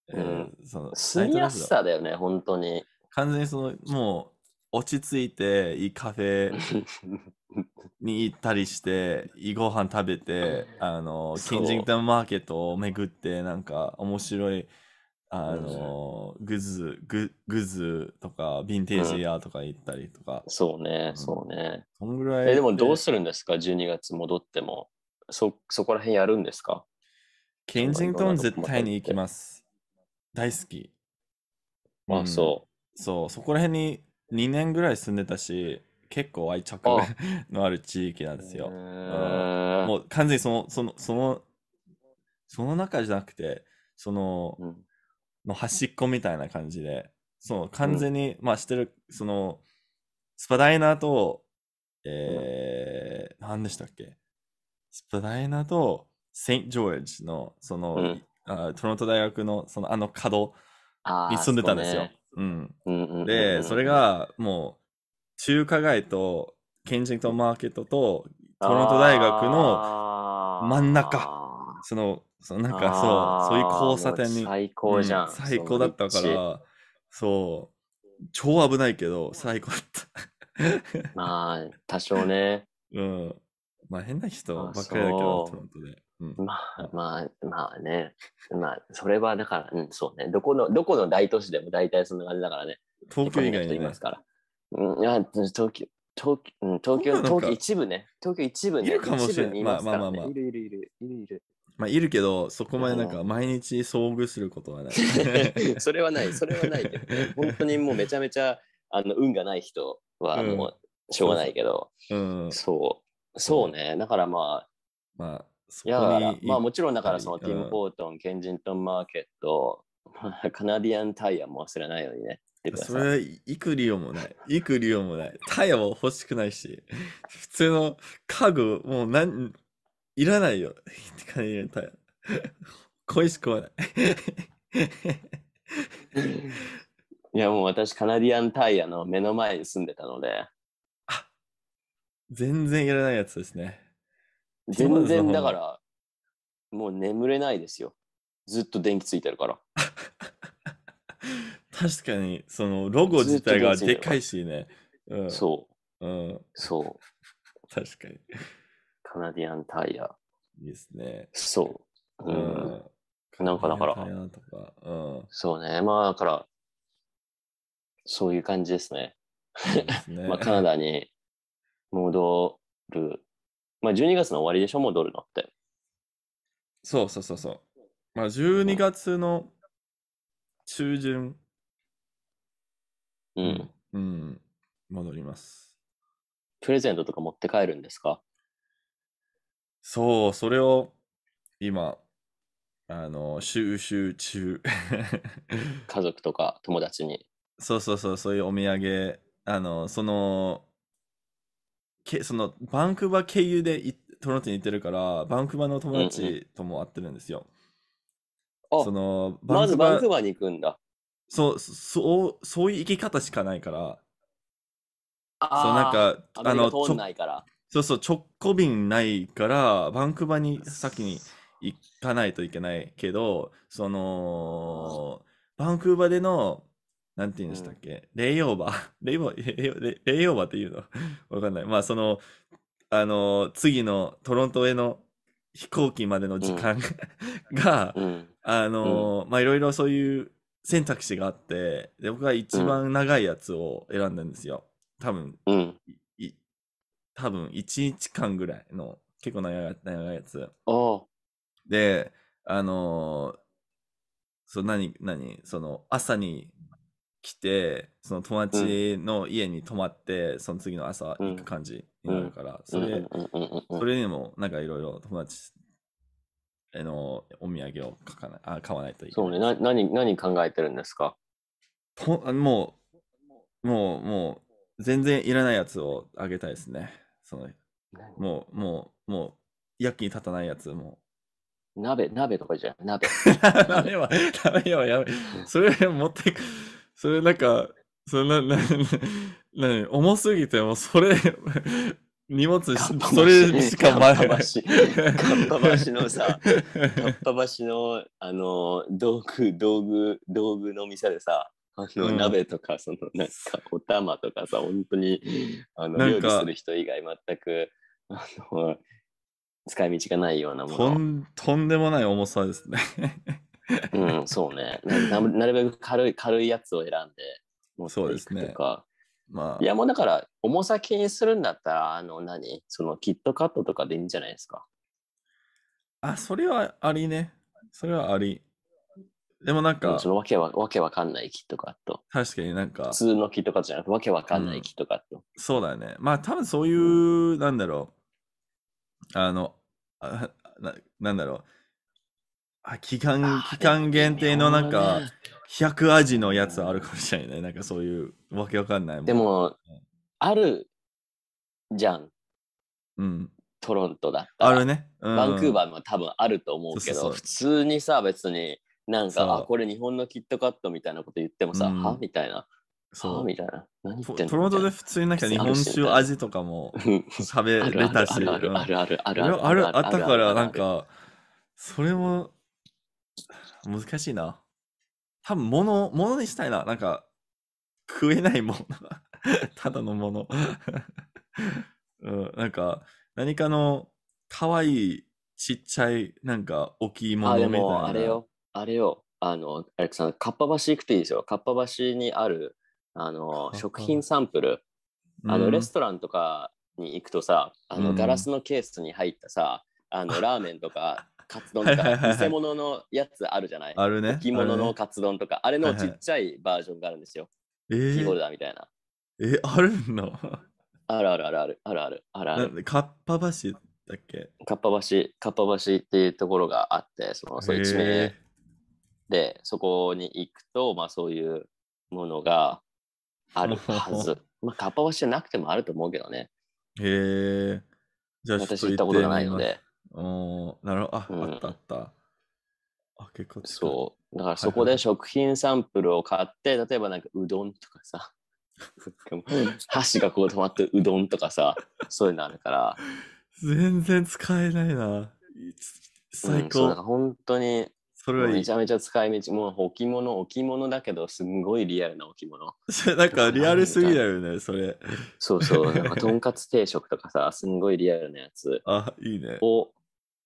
S1: うん、その住みやすさだよね、本当に。完全にその、もう、落ち着いて、いいカフェ に行ったりして、いいご飯食べて、あの、キンジントンマーケットを巡って、なんか、面白い。あの、グズ、ググズとか、ヴィンテージ屋とか行ったりとか。そうね、そうね。そんぐらいで。え、でもどうするんですか ?12 月戻っても。そ、そこら辺やるんですかケンジントン絶対に行きます。大好き。
S2: まあ、そ
S1: う。そう、そこら辺に2年ぐらい住んでたし、結構愛着 のある地域なんですよ。もう完全にその、その、その、その中じゃなくて、その、の端っこみたいな感じで、そう、完全に、うん、まあしてる、その、スパダイナーと、えー、何でしたっけスパダイナーと、セント・ジョージの、その、うん、あトロント大学の、その、あの角に住んでたんですよ。
S3: ううん、で、それが、
S1: もう、中華街と、ケンジントンマーケットと、トロント大学の真ん中、その、そうなんかそう、そういう交差点に。最高じゃん。最高だったから、そう、超危ないけど、最高だった。まあ、多少ね。うん。まあ変
S2: な人ばっかりだけど、トロントで。うん、まあまあまあね。まあ、それはだから、うん、そうね。どこの、どこの大都市でも大体そんな感じだからね。東京以外にいます。から。
S1: うん、東京、東京、うん東京、か東京一
S2: 部ね。東京一部ね。いるかもしれないにいますからねまあまあまあまあいるいるいる、いるいる。
S1: まあ、いるけど、そこまでなんか毎日遭遇することはない。
S2: それはない、それはないけ
S1: ど、ね、本当にもうめちゃめちゃ、あ
S2: の、運がない人は、もう、
S1: しょうがないけど、うん、そ
S2: う、そうね、だからまあ、まあ、いや、まあもちろんだから、その、ティム・ポートン、ケンジントン・マーケット、カナディアンタイヤも忘れないようにね。
S1: それは行く理由もない。行く理由もない。タイヤも欲しくないし、普通の家具、もう何、いらないよって感じた恋しくはない
S2: いやもう私カナディアンタイヤの目の前に住んでたのであ
S1: 全然いらないやつですね全然だか
S2: らもう眠れないですよずっと電気ついて
S1: るから 確かにそのロゴ自体がでかいしね、うん、そう、うん、そう確かにカナディアンタイヤ。いいですね。そう。うん。なんかだから、う
S2: ん、そうね。まあだから、そういう感じですね。
S1: すね まあカナ
S2: ダに戻る。まあ12月
S1: の終わりでしょ、戻るのって。そうそうそうそう。まあ12月の中旬。うん。うん。戻ります。プレゼントとか持って帰るんですかそう、それを今、あの、収集中。家族とか友達に。そうそうそう、そういうお土産、あの、その、けそのバンクーバー経由でトロントに行ってるから、バンクーバーの友達とも会ってるんですよ。うんうん、そのまずバンクーバーに行くんだ。そう、そう、そういう生き方しかないから。
S3: あそう、なんか、あの、通んないから。
S1: そうそう、直行便ないから、バンクーバーに先に行かないといけないけど、その、バンクーバーでの、なんて言うんでしたっけ、うん、レイオーバーレイオーバーっていうの わかんない。まあ、その、あのー、次のトロントへの飛行機までの時間、うん、が、うん、あのー、まあ、いろいろそういう選択肢があって、で僕は一番長いやつを選んだんですよ。多分、多分1日間ぐらいの結構長い長いやつあであのー、そう何何その朝に来てその友達の家に泊まって、うん、その次の朝行く感じになるから、うん、それ、それにもなんかいろいろ友達あのお土産を書かないあ買わないといけない。そうねな何何考えてるんですかともうもうもう全然いらないやつをあげたいですね。そのもう、もう、もう、役に立たないやつも。
S2: う。鍋、鍋とかじゃん、鍋。鍋
S1: は、鍋はやめ、それ持ってく、それなんか、それな、な、な、な、重すぎて、もうそれ荷物、それしか前かっぱ橋のさ、かっぱ橋の、あの、道
S2: 具、道具、道具の店でさ、あの、鍋とか、その、なんか、お玉とかさ、本当に、あの、料理する人以外全く、あの、使い道がないようなも
S1: の。とんでもない重さですね う
S2: ん、そうねな。なるべく軽い、軽いやつを選んで、そうですね。まあ、いや、もうだから、重さ気にするんだったら、あの何、何その、キットカットとかでいいんじゃないですか。
S1: あ、それはありね。それはあり。でもなんか、そのわけわわけわかんない木とかと。確かになんか。普通の木とかじゃなくて、わけわかんない木とかと。うん、そうだね。まあ多分そういう、うん、なんだろう。あの、あななんだろう。あ期間期間限定のなんか、100味のやつあるかもしれないね。うん、なんかそういうわけわかんないもん。でも、あるじゃん。うん。トロントだったら。あるね。バンクーバー
S2: も多分あると思うけど、普通にさ、別に。なんか、あ、これ日本のキットカットみたいなこと言ってもさ、うん、はみたいな。そう。みたいな。
S1: 何言ってんのプロートで普通になんか日本酒味とかも喋れたし。あるあるあるあるあるあるあるあったから、なんか、それも難しいな。多分物、物にしたいな。なんか、食えないもの。ただのもの。うん、なんか、何かの可愛いちっちゃい、なんか、大きいものみたいな。あれよ。あれよ、
S2: あの、アレクさん、かっぱ橋行くといいですよ。かっぱ橋にある、あの、食品サンプル。あの、レストランとかに行くとさ、あの、ガラスのケースに入ったさ、あの、ラーメンとか、カツ丼とか、偽物のやつあるじゃない。あ
S1: るね。着物のカ
S2: ツ丼とか、あれのちっちゃいバージョンがあるんですよ。キーホルダーみたいな。
S1: え、あるのあるあるあるあるあるあるあるある。かっぱ橋だっけ
S2: かっぱ橋、かっぱ橋っていうところがあって、その、そう地名でそこに行くと、まあ、そういうものがあ
S1: るはず
S2: まあかっぱ橋じゃなくてもあると思うけどね
S1: へえじゃあ私行ったことがないのでおなるほどあ、うん、あったあったあ結構そうだからそこで
S2: 食品サンプルを買って、はいはい、例えばなんかうどんとかさ 箸がこう止まってうどんとかさそういうのあるから全然使
S1: えないな
S2: 最高、うん、本当にそれはいい。めちゃめちゃ使い道、もう置物、置物だけど、すんごいリアルな置物。
S1: なんかリアルすぎだよ
S2: ね、それ。そうそう、なんかとんかつ定食とかさ、すんごいリアルなやつ。あ、いいね。を、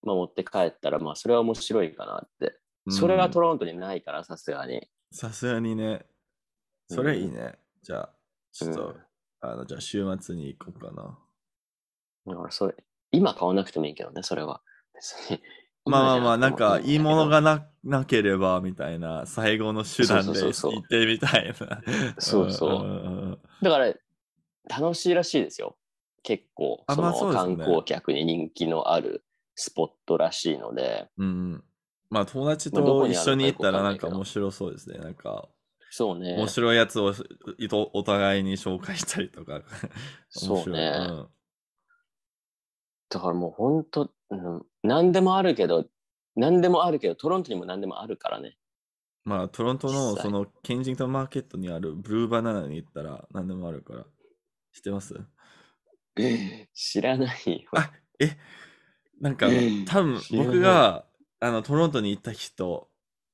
S2: まあ、持って帰ったら、まあ、それは面白いかなって。それはトロントにない
S1: から、さすがに。さすがにね。それいいね。うん、じゃあ、ちょっと、うん、あの、じゃあ週末に行こうかな。だからそれ、今買わなくてもいいけどね、それは。別にまあまあまあ、なんか、いいものがな、なければ、みたいな、最後の手段で行ってみたいな。そうそう。だから、楽しいらしいですよ。結構、その観光
S2: 客に人気のあるスポットらしいので。
S1: うん。まあ、友達と一緒に行ったら、なんか面白そうですね。なんか、そうね。面白いやつをお互いに紹介したりとか。そうね。だからもう本
S2: 当、うん、何でもあるけど、何でもあるけど、トロントにも何でもあるからね。
S1: まあ、トロントのそのケンジントンマーケットにあるブルーバナナに行ったら何でもあるから。知ってます知らないよ。あえなんか、多分僕があのトロントに行った人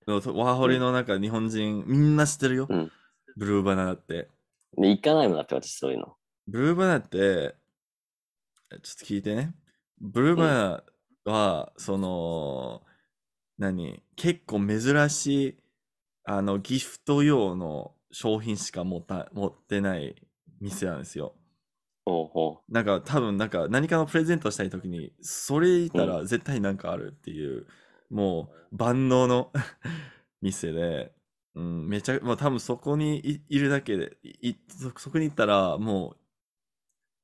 S1: のワーホリの中、うん、日本人みんな知ってるよ、うん、ブルーバナナって。で行かないもんだって私そういうの。ブルーバナナって、ちょっと聞いてね。ブルーバナナ、は、その、何結構珍しい、あの、ギフト用の商品しか持た持ってない店なんですよ。ほうほうなんか多分なんか何かのプレゼントしたい時にそれいたら絶対なんかあるっていう、うん、もう万能の 店で、うん、めちゃ、まあ、多分そこにいるだけでいそこに行ったらも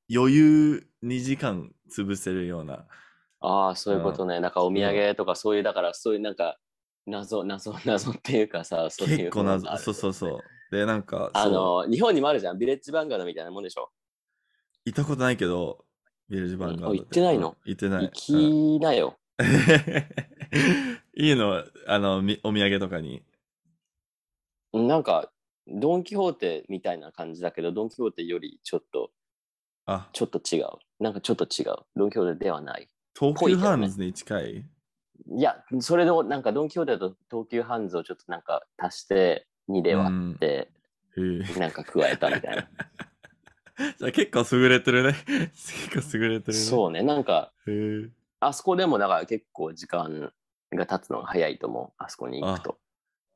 S1: う余裕2時間潰せるようなああ、そういうことね。なんかお土産
S2: とかそういう、だからそういうなんか謎、謎、謎っていうかさ、そういう、ね。結構謎、そうそ
S1: うそう。で、なんか、あの、日
S2: 本にもあるじゃん。ビレッジバンガードみた
S1: いなもんでしょ。行ったことないけど、ビレッジバンガード。行ってないの行ってない。行きなよ。いいの、あの、お土産とかに。
S2: なんか、ドン・キホーテみたいな感じだけど、ドン・キホーテよりちょっと、あちょっと違う。なんかちょっと違う。ドン・キホーテではない。
S1: 東急ハンズ
S2: に近いいや、それのなんかドン・キホーテだと東急ハンズをちょっとなんか足して2で割って、なんか加えたみたいな。
S1: じゃ結構優れてるね。結構優れてる、ね、そうね、なんか、
S2: あそこでもだから結構時間が経つのが早いと思う、あそこに行くと。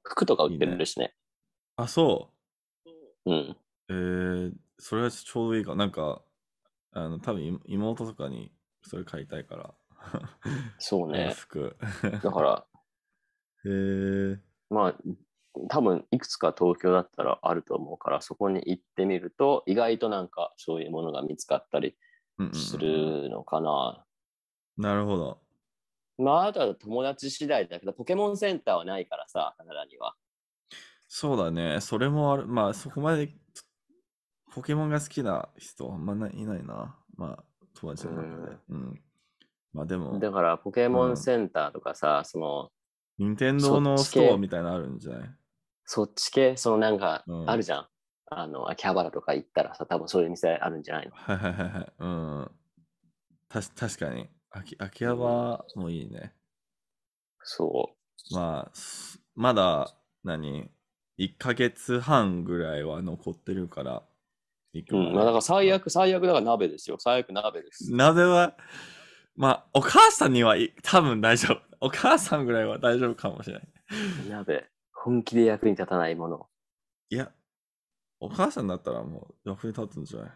S2: 服とか売ってるしね。いいね
S1: あ、そう。うん。えー、それはちょうどいいか。なんか、あの、多分妹とかにそれ買いたいから。
S2: そうね。安く。だから、へえ。まあ、多分いくつか東京だったらあると思うからそこに行ってみると意外となんかそういうものが見つかったりするのかな、う
S1: んうんなるほど
S2: まああとは友達次第だけどポケモンセンターはないからさカナダには
S1: そうだねそれもあるまあそこまでポケモンが好きな人あんまいないなまあそうですよね。うん。まあでも。だか
S2: ら、ポケモンセンターとかさ、その、
S1: 任天堂のストアみ
S2: たいなのあるんじゃないそっち系、そのなんか、あるじゃん。あの、秋葉原とか行ったらさ、多分そういう店あるんじゃないの
S1: はいはいはいうん。た確かに。秋秋葉原もいいね。そう。まあ、まだ何、何 ?1 ヶ月半ぐらいは残ってるから、ま局。うん、だから
S2: 最悪、最悪だから鍋ですよ。最悪鍋で
S1: す。鍋は、まあ、お母さんには多分大丈夫。お母さんぐらいは大丈夫かもしれない。鍋、
S2: 本気で役に立たないもの。
S1: いや、お母さんだったらもう役に立つんじゃな
S2: い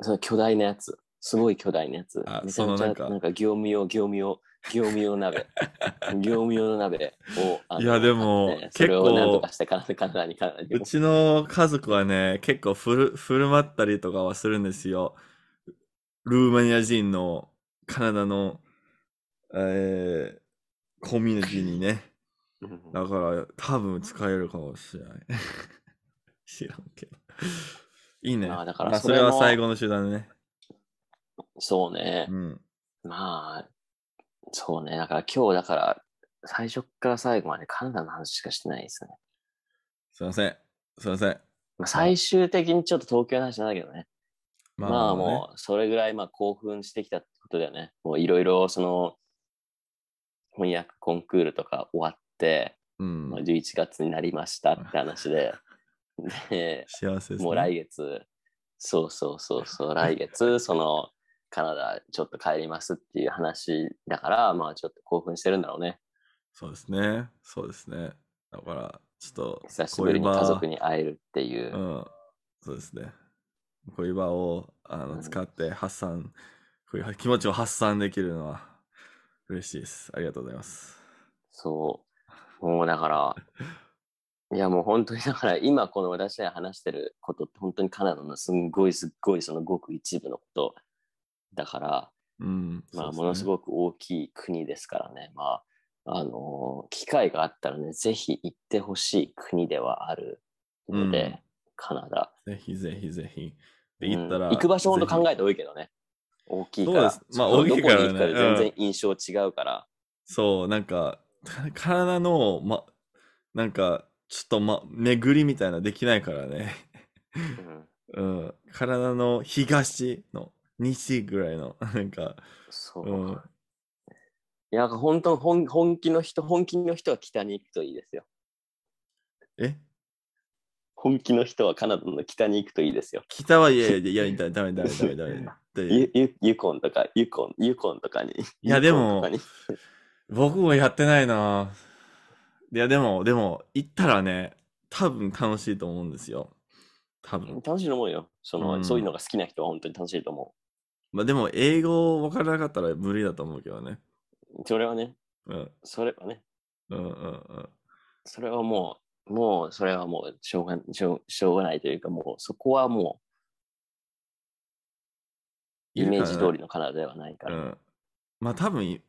S2: その巨大なやつ。すごい巨大なやつ。あ、そのなんか。なんか業務用、業務用、業務用鍋。業務用の鍋を。いや、で
S1: も、ね、結構、とか
S2: してうち
S1: の家族はね、結構ふる振る舞ったりとかはするんですよ。ルーマニア人のカナダの、えー、コミュニティにね。だから多分使えるかもしれない。知らんけど。いいね。あ、だからそれは最後の手段ね。そうね。うん、まあ、
S2: そうね、だから今日だから最初から最後までカナダの話しかしてないですね。すいません、すいません。まあ、最終的にちょっと東京の話なんだけどね。まあ、まあ、もうそれぐらいまあ興奮してきたってことだよね。もういろいろその翻訳コンクールとか終わって、うん、まあ、11月になりましたって話で。で、ね、もう来月、そうそうそうそう、来月、そのカナダちょっと帰りますっていう話だから、まあちょっと興奮してるんだろうね。
S1: そうですね。そうですね。だから、ちょっと、久しぶりに家族に
S2: 会えるってい
S1: う。うん、そうですね。恋場をあの使って発散、うん、こういう気持ちを発散できるのは嬉しいです。ありがとうございます。そう。もうだから、
S2: いやもう本当にだから今この私が話してることって本当にカナダのすんごいすっごいそのごく一部のことだから、うんまあ、ものすごく大きい国ですからね、まああの機会があったらね、ぜひ行ってほしい国ではあるので、うん、カナダ。
S1: ぜひぜひぜひ。で行ったら、うん、行く場所ほ考えて多いけどね。大きいから。まあ大きいから、ね、から全然印象違うから。うん、そう、なんか、体の、ま、なんか、ちょっと、ま、巡りみたいなできないからね。うん、体の東の西ぐらいの、なんか。そう。うん、いや、本当本、本気の人、本気の人は北に行くといいですよ。え
S2: 本気の人はカナダの北に行くといいですよ。北はいや
S1: いやいや、ダメダメダメダメダメ。ユユ ユコンとか、ユコン、ユコンとかに。いや、でも、僕もやってないな。いや、でも、でも、行ったらね、多分楽しいと思うんですよ。多分。楽しいと思うよ。その、うん、そういうのが好きな人は本当に楽しいと思う。まあでも、英語分からなかったら無理だと思うけどね。それはね、うん。それはね。うんうんうん。それはも
S2: う、もう、それはもうしょうがしょう、しょうがないというか、もう、そこはも
S1: う、イメージ通りのカナダではないから。うん、まあ多分、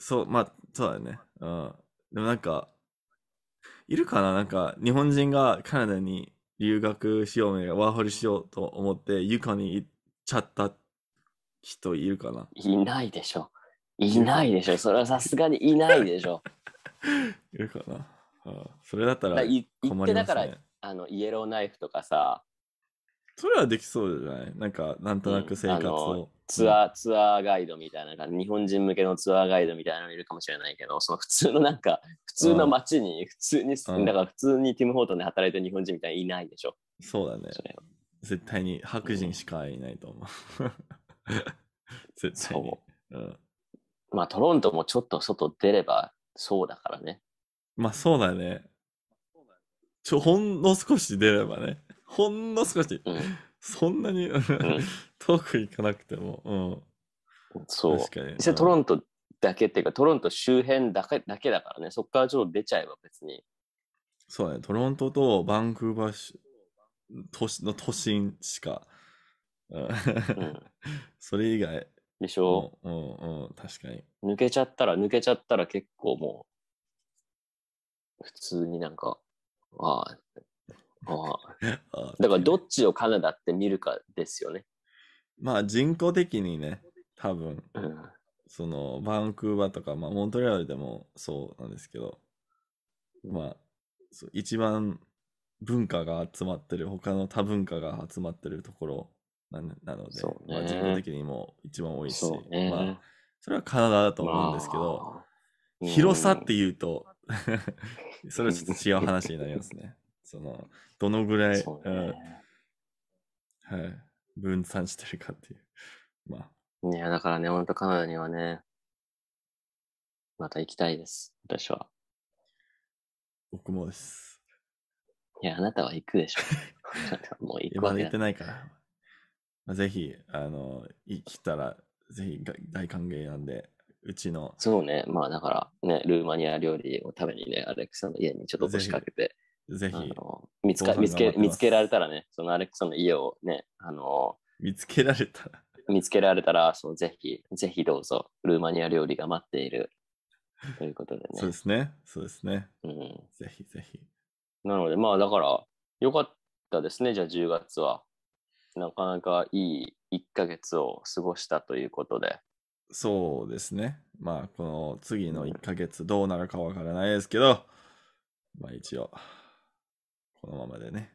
S1: そう、まあ、そうだね。うん。でもなんか、いるかななんか、日本人がカナダに留学しようね、ワーホリしようと思って、ユカに行っちゃった人いるかないないでしょ。いないでしょ。それはさすがにいないでしょ。いるかな、あ、それだったら困ります、ね、ってだから
S2: あのイエローナイフとかさ。
S1: それはできそうじゃないなんか、なんとなく生活を、うん、ツアー、
S2: ツアーガイドみたいな、
S1: 日本人向け
S2: のツアーガイドみたいなのいるかもしれないけど、その普通のなんか、普通の街に、普通に、だから普
S1: 通にティム・ホートンで働いてる日本人みたいにいないでしょ。そうだね。絶対に白人しかいないと思う。うん 絶対に。そう。うん、
S2: まあ、トロントもちょっと外出ればそうだからね。
S1: まあ、そうだね。ちょ、ほんの少し出ればね。ほんの少し。うん、そんなに 遠く行かなくても。うん。そう。確かに。トロント
S2: だけっていうか、トロント周辺だけだけだからね。そこからちょっと出ちゃえば別に。
S1: そうだね。トロントとバンクーバー都市の都心しかうん、それ以外。でしょうんうん、確かに。
S2: 抜けちゃったら、抜けちゃったら結構もう、普通になん
S1: か、ああ、ああ。だからどっちをカナダって見るかですよね。まあ人工的にね、多分、うん、そのバンクーバーとか、まあ、モントリアルでもそうなんですけど、まあ、そう一番文化が集まってる、他の多文化が集まってるところななので、まあ、人口的にも一番多いし、まあ、それはカナダだと思うんですけど、まあ、広さっていうとそれはちょっと違う話になりますね。そのどのぐらい、うん、はい、分散してるかっていう。ま
S2: あ、いや、だからね、本当カナダにはね、また行きたいです、私は。僕もで
S1: す。いや、あなたは行くでしょ。もう行くわけまだ行ってないから。ぜひ、あの、生きたら、ぜひ大歓迎なんで、
S2: うちの。そうね、まあだからね、ルーマニア料理を食べにね、アレックさんの家にちょっと押しかけて、ぜひ見つか見つけ見つけられたらね、そのアレックさんの家をね、あの、見つけられたら。見つけられたら、そうぜひ、ぜひどうぞ、ルーマニア料理が待っている。ということでね。そうです
S1: ね、そうですね。うん、ぜひぜひ。
S2: なので、まあだから、よかったですね、じゃあ10月は。なかなかいい1ヶ月を過ごしたということで。
S1: そうですね。まあ、この次の1ヶ月どうなるかわからないですけど、まあ一応、このままでね、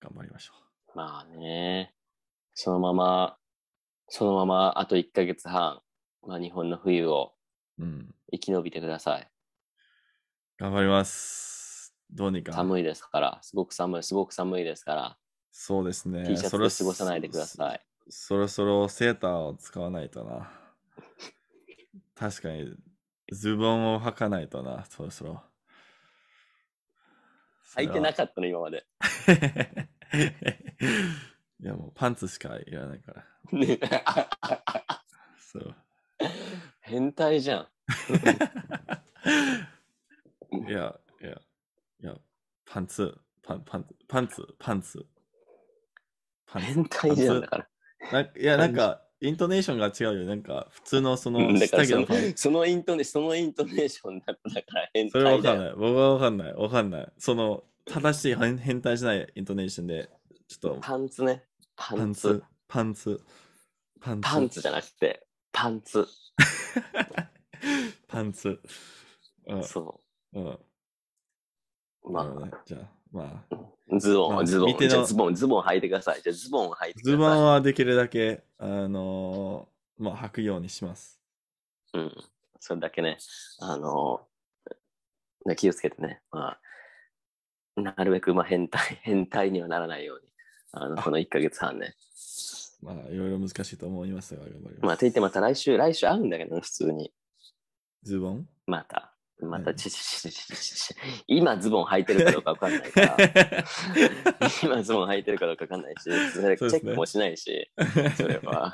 S1: 頑張りましょう。まあね、
S2: そのまま、そのままあと1ヶ月半、まあ日本の冬を生き延びてください。うん、頑張ります。どうにか。寒いですから、すごく寒い、すごく寒いですから。
S1: そうですね。T シャツで過ごさないでください。そろそろセーターを使わないとな。確かに、ズボンを履かないとな、そろそろ。履いてなかったの、今まで。いや、もうパンツしかいらないから。そう。変態じゃん。いや、いや、いや、パンツ、パン、パンツ、パンツ、パンツ。変態じゃんだから。いや、なんか、イントネーションが違うよ。なんか、普通のその、その
S2: そのイントネそのイントネーションだ
S1: から変態それわかんない。僕はわかんない。わかんない。その、正しい変態じゃないイントネーションで、ちょっと。パンツね。パンツ。パンツ。パンツ。パンツじゃなくて、パンツ。パンツ。うん、そう。うん。まあ、ね、じゃあ。まあ、ズボン、ズボン、じゃズボン、
S2: ズボン履いてください。じゃズボン履いてください。ズボ
S1: ンはできるだけ、あのー、まあ、履くようにします。うん。それだけね、あのー、気をつけてね、ま
S2: あ、なるべく、まあ、変態、変態にはならないように、あの、この1か月半ね。
S1: まあ、いろいろ難しいと思いますが、頑張ります。まあ、と
S2: いってまた来週、来週会うんだけど、普通に。ズボンまた。またちちちちちち今ズボン履いてるかどうかわかんないから 今ズボン履いてるかどうかわかんないしそれチェックもしないし そ,、れは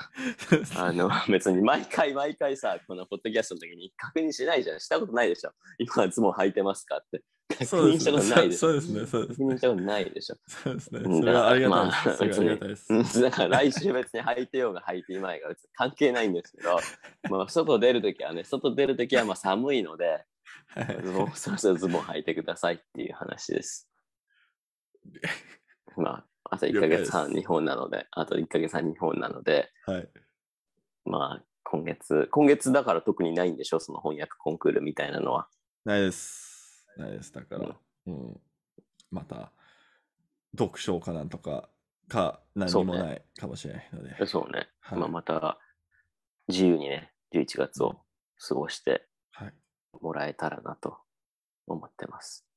S2: あの別に毎回毎回さこのポッドキャストの時に確認しないじゃんしたことないでしょ今ズボン履いてますかって確認したことないでしょそうですねそうですね確認したことないでしょそうですねそれはありがたいです、あ、りがたいですだから来週別に履いてようが履いていまいが別に関係ないんですけどまあ外出るときはね外出るときはまあ寒いのでズボン、そろそろズボン履いてくださいっていう話です。まあ、あと1ヶ月半日本なので、あと1ヶ月半日本なので、はい、まあ、今月、今月だから特にないんでしょ、その翻訳コンクールみたいなのは。
S1: ないです。ないです。だから、うん、うん、また、読書かなんとか、か、何もないかもしれないので。そうね。はい、まあ、また、自由にね、11月を過
S2: ごして、はい、もらえたらなと思ってます。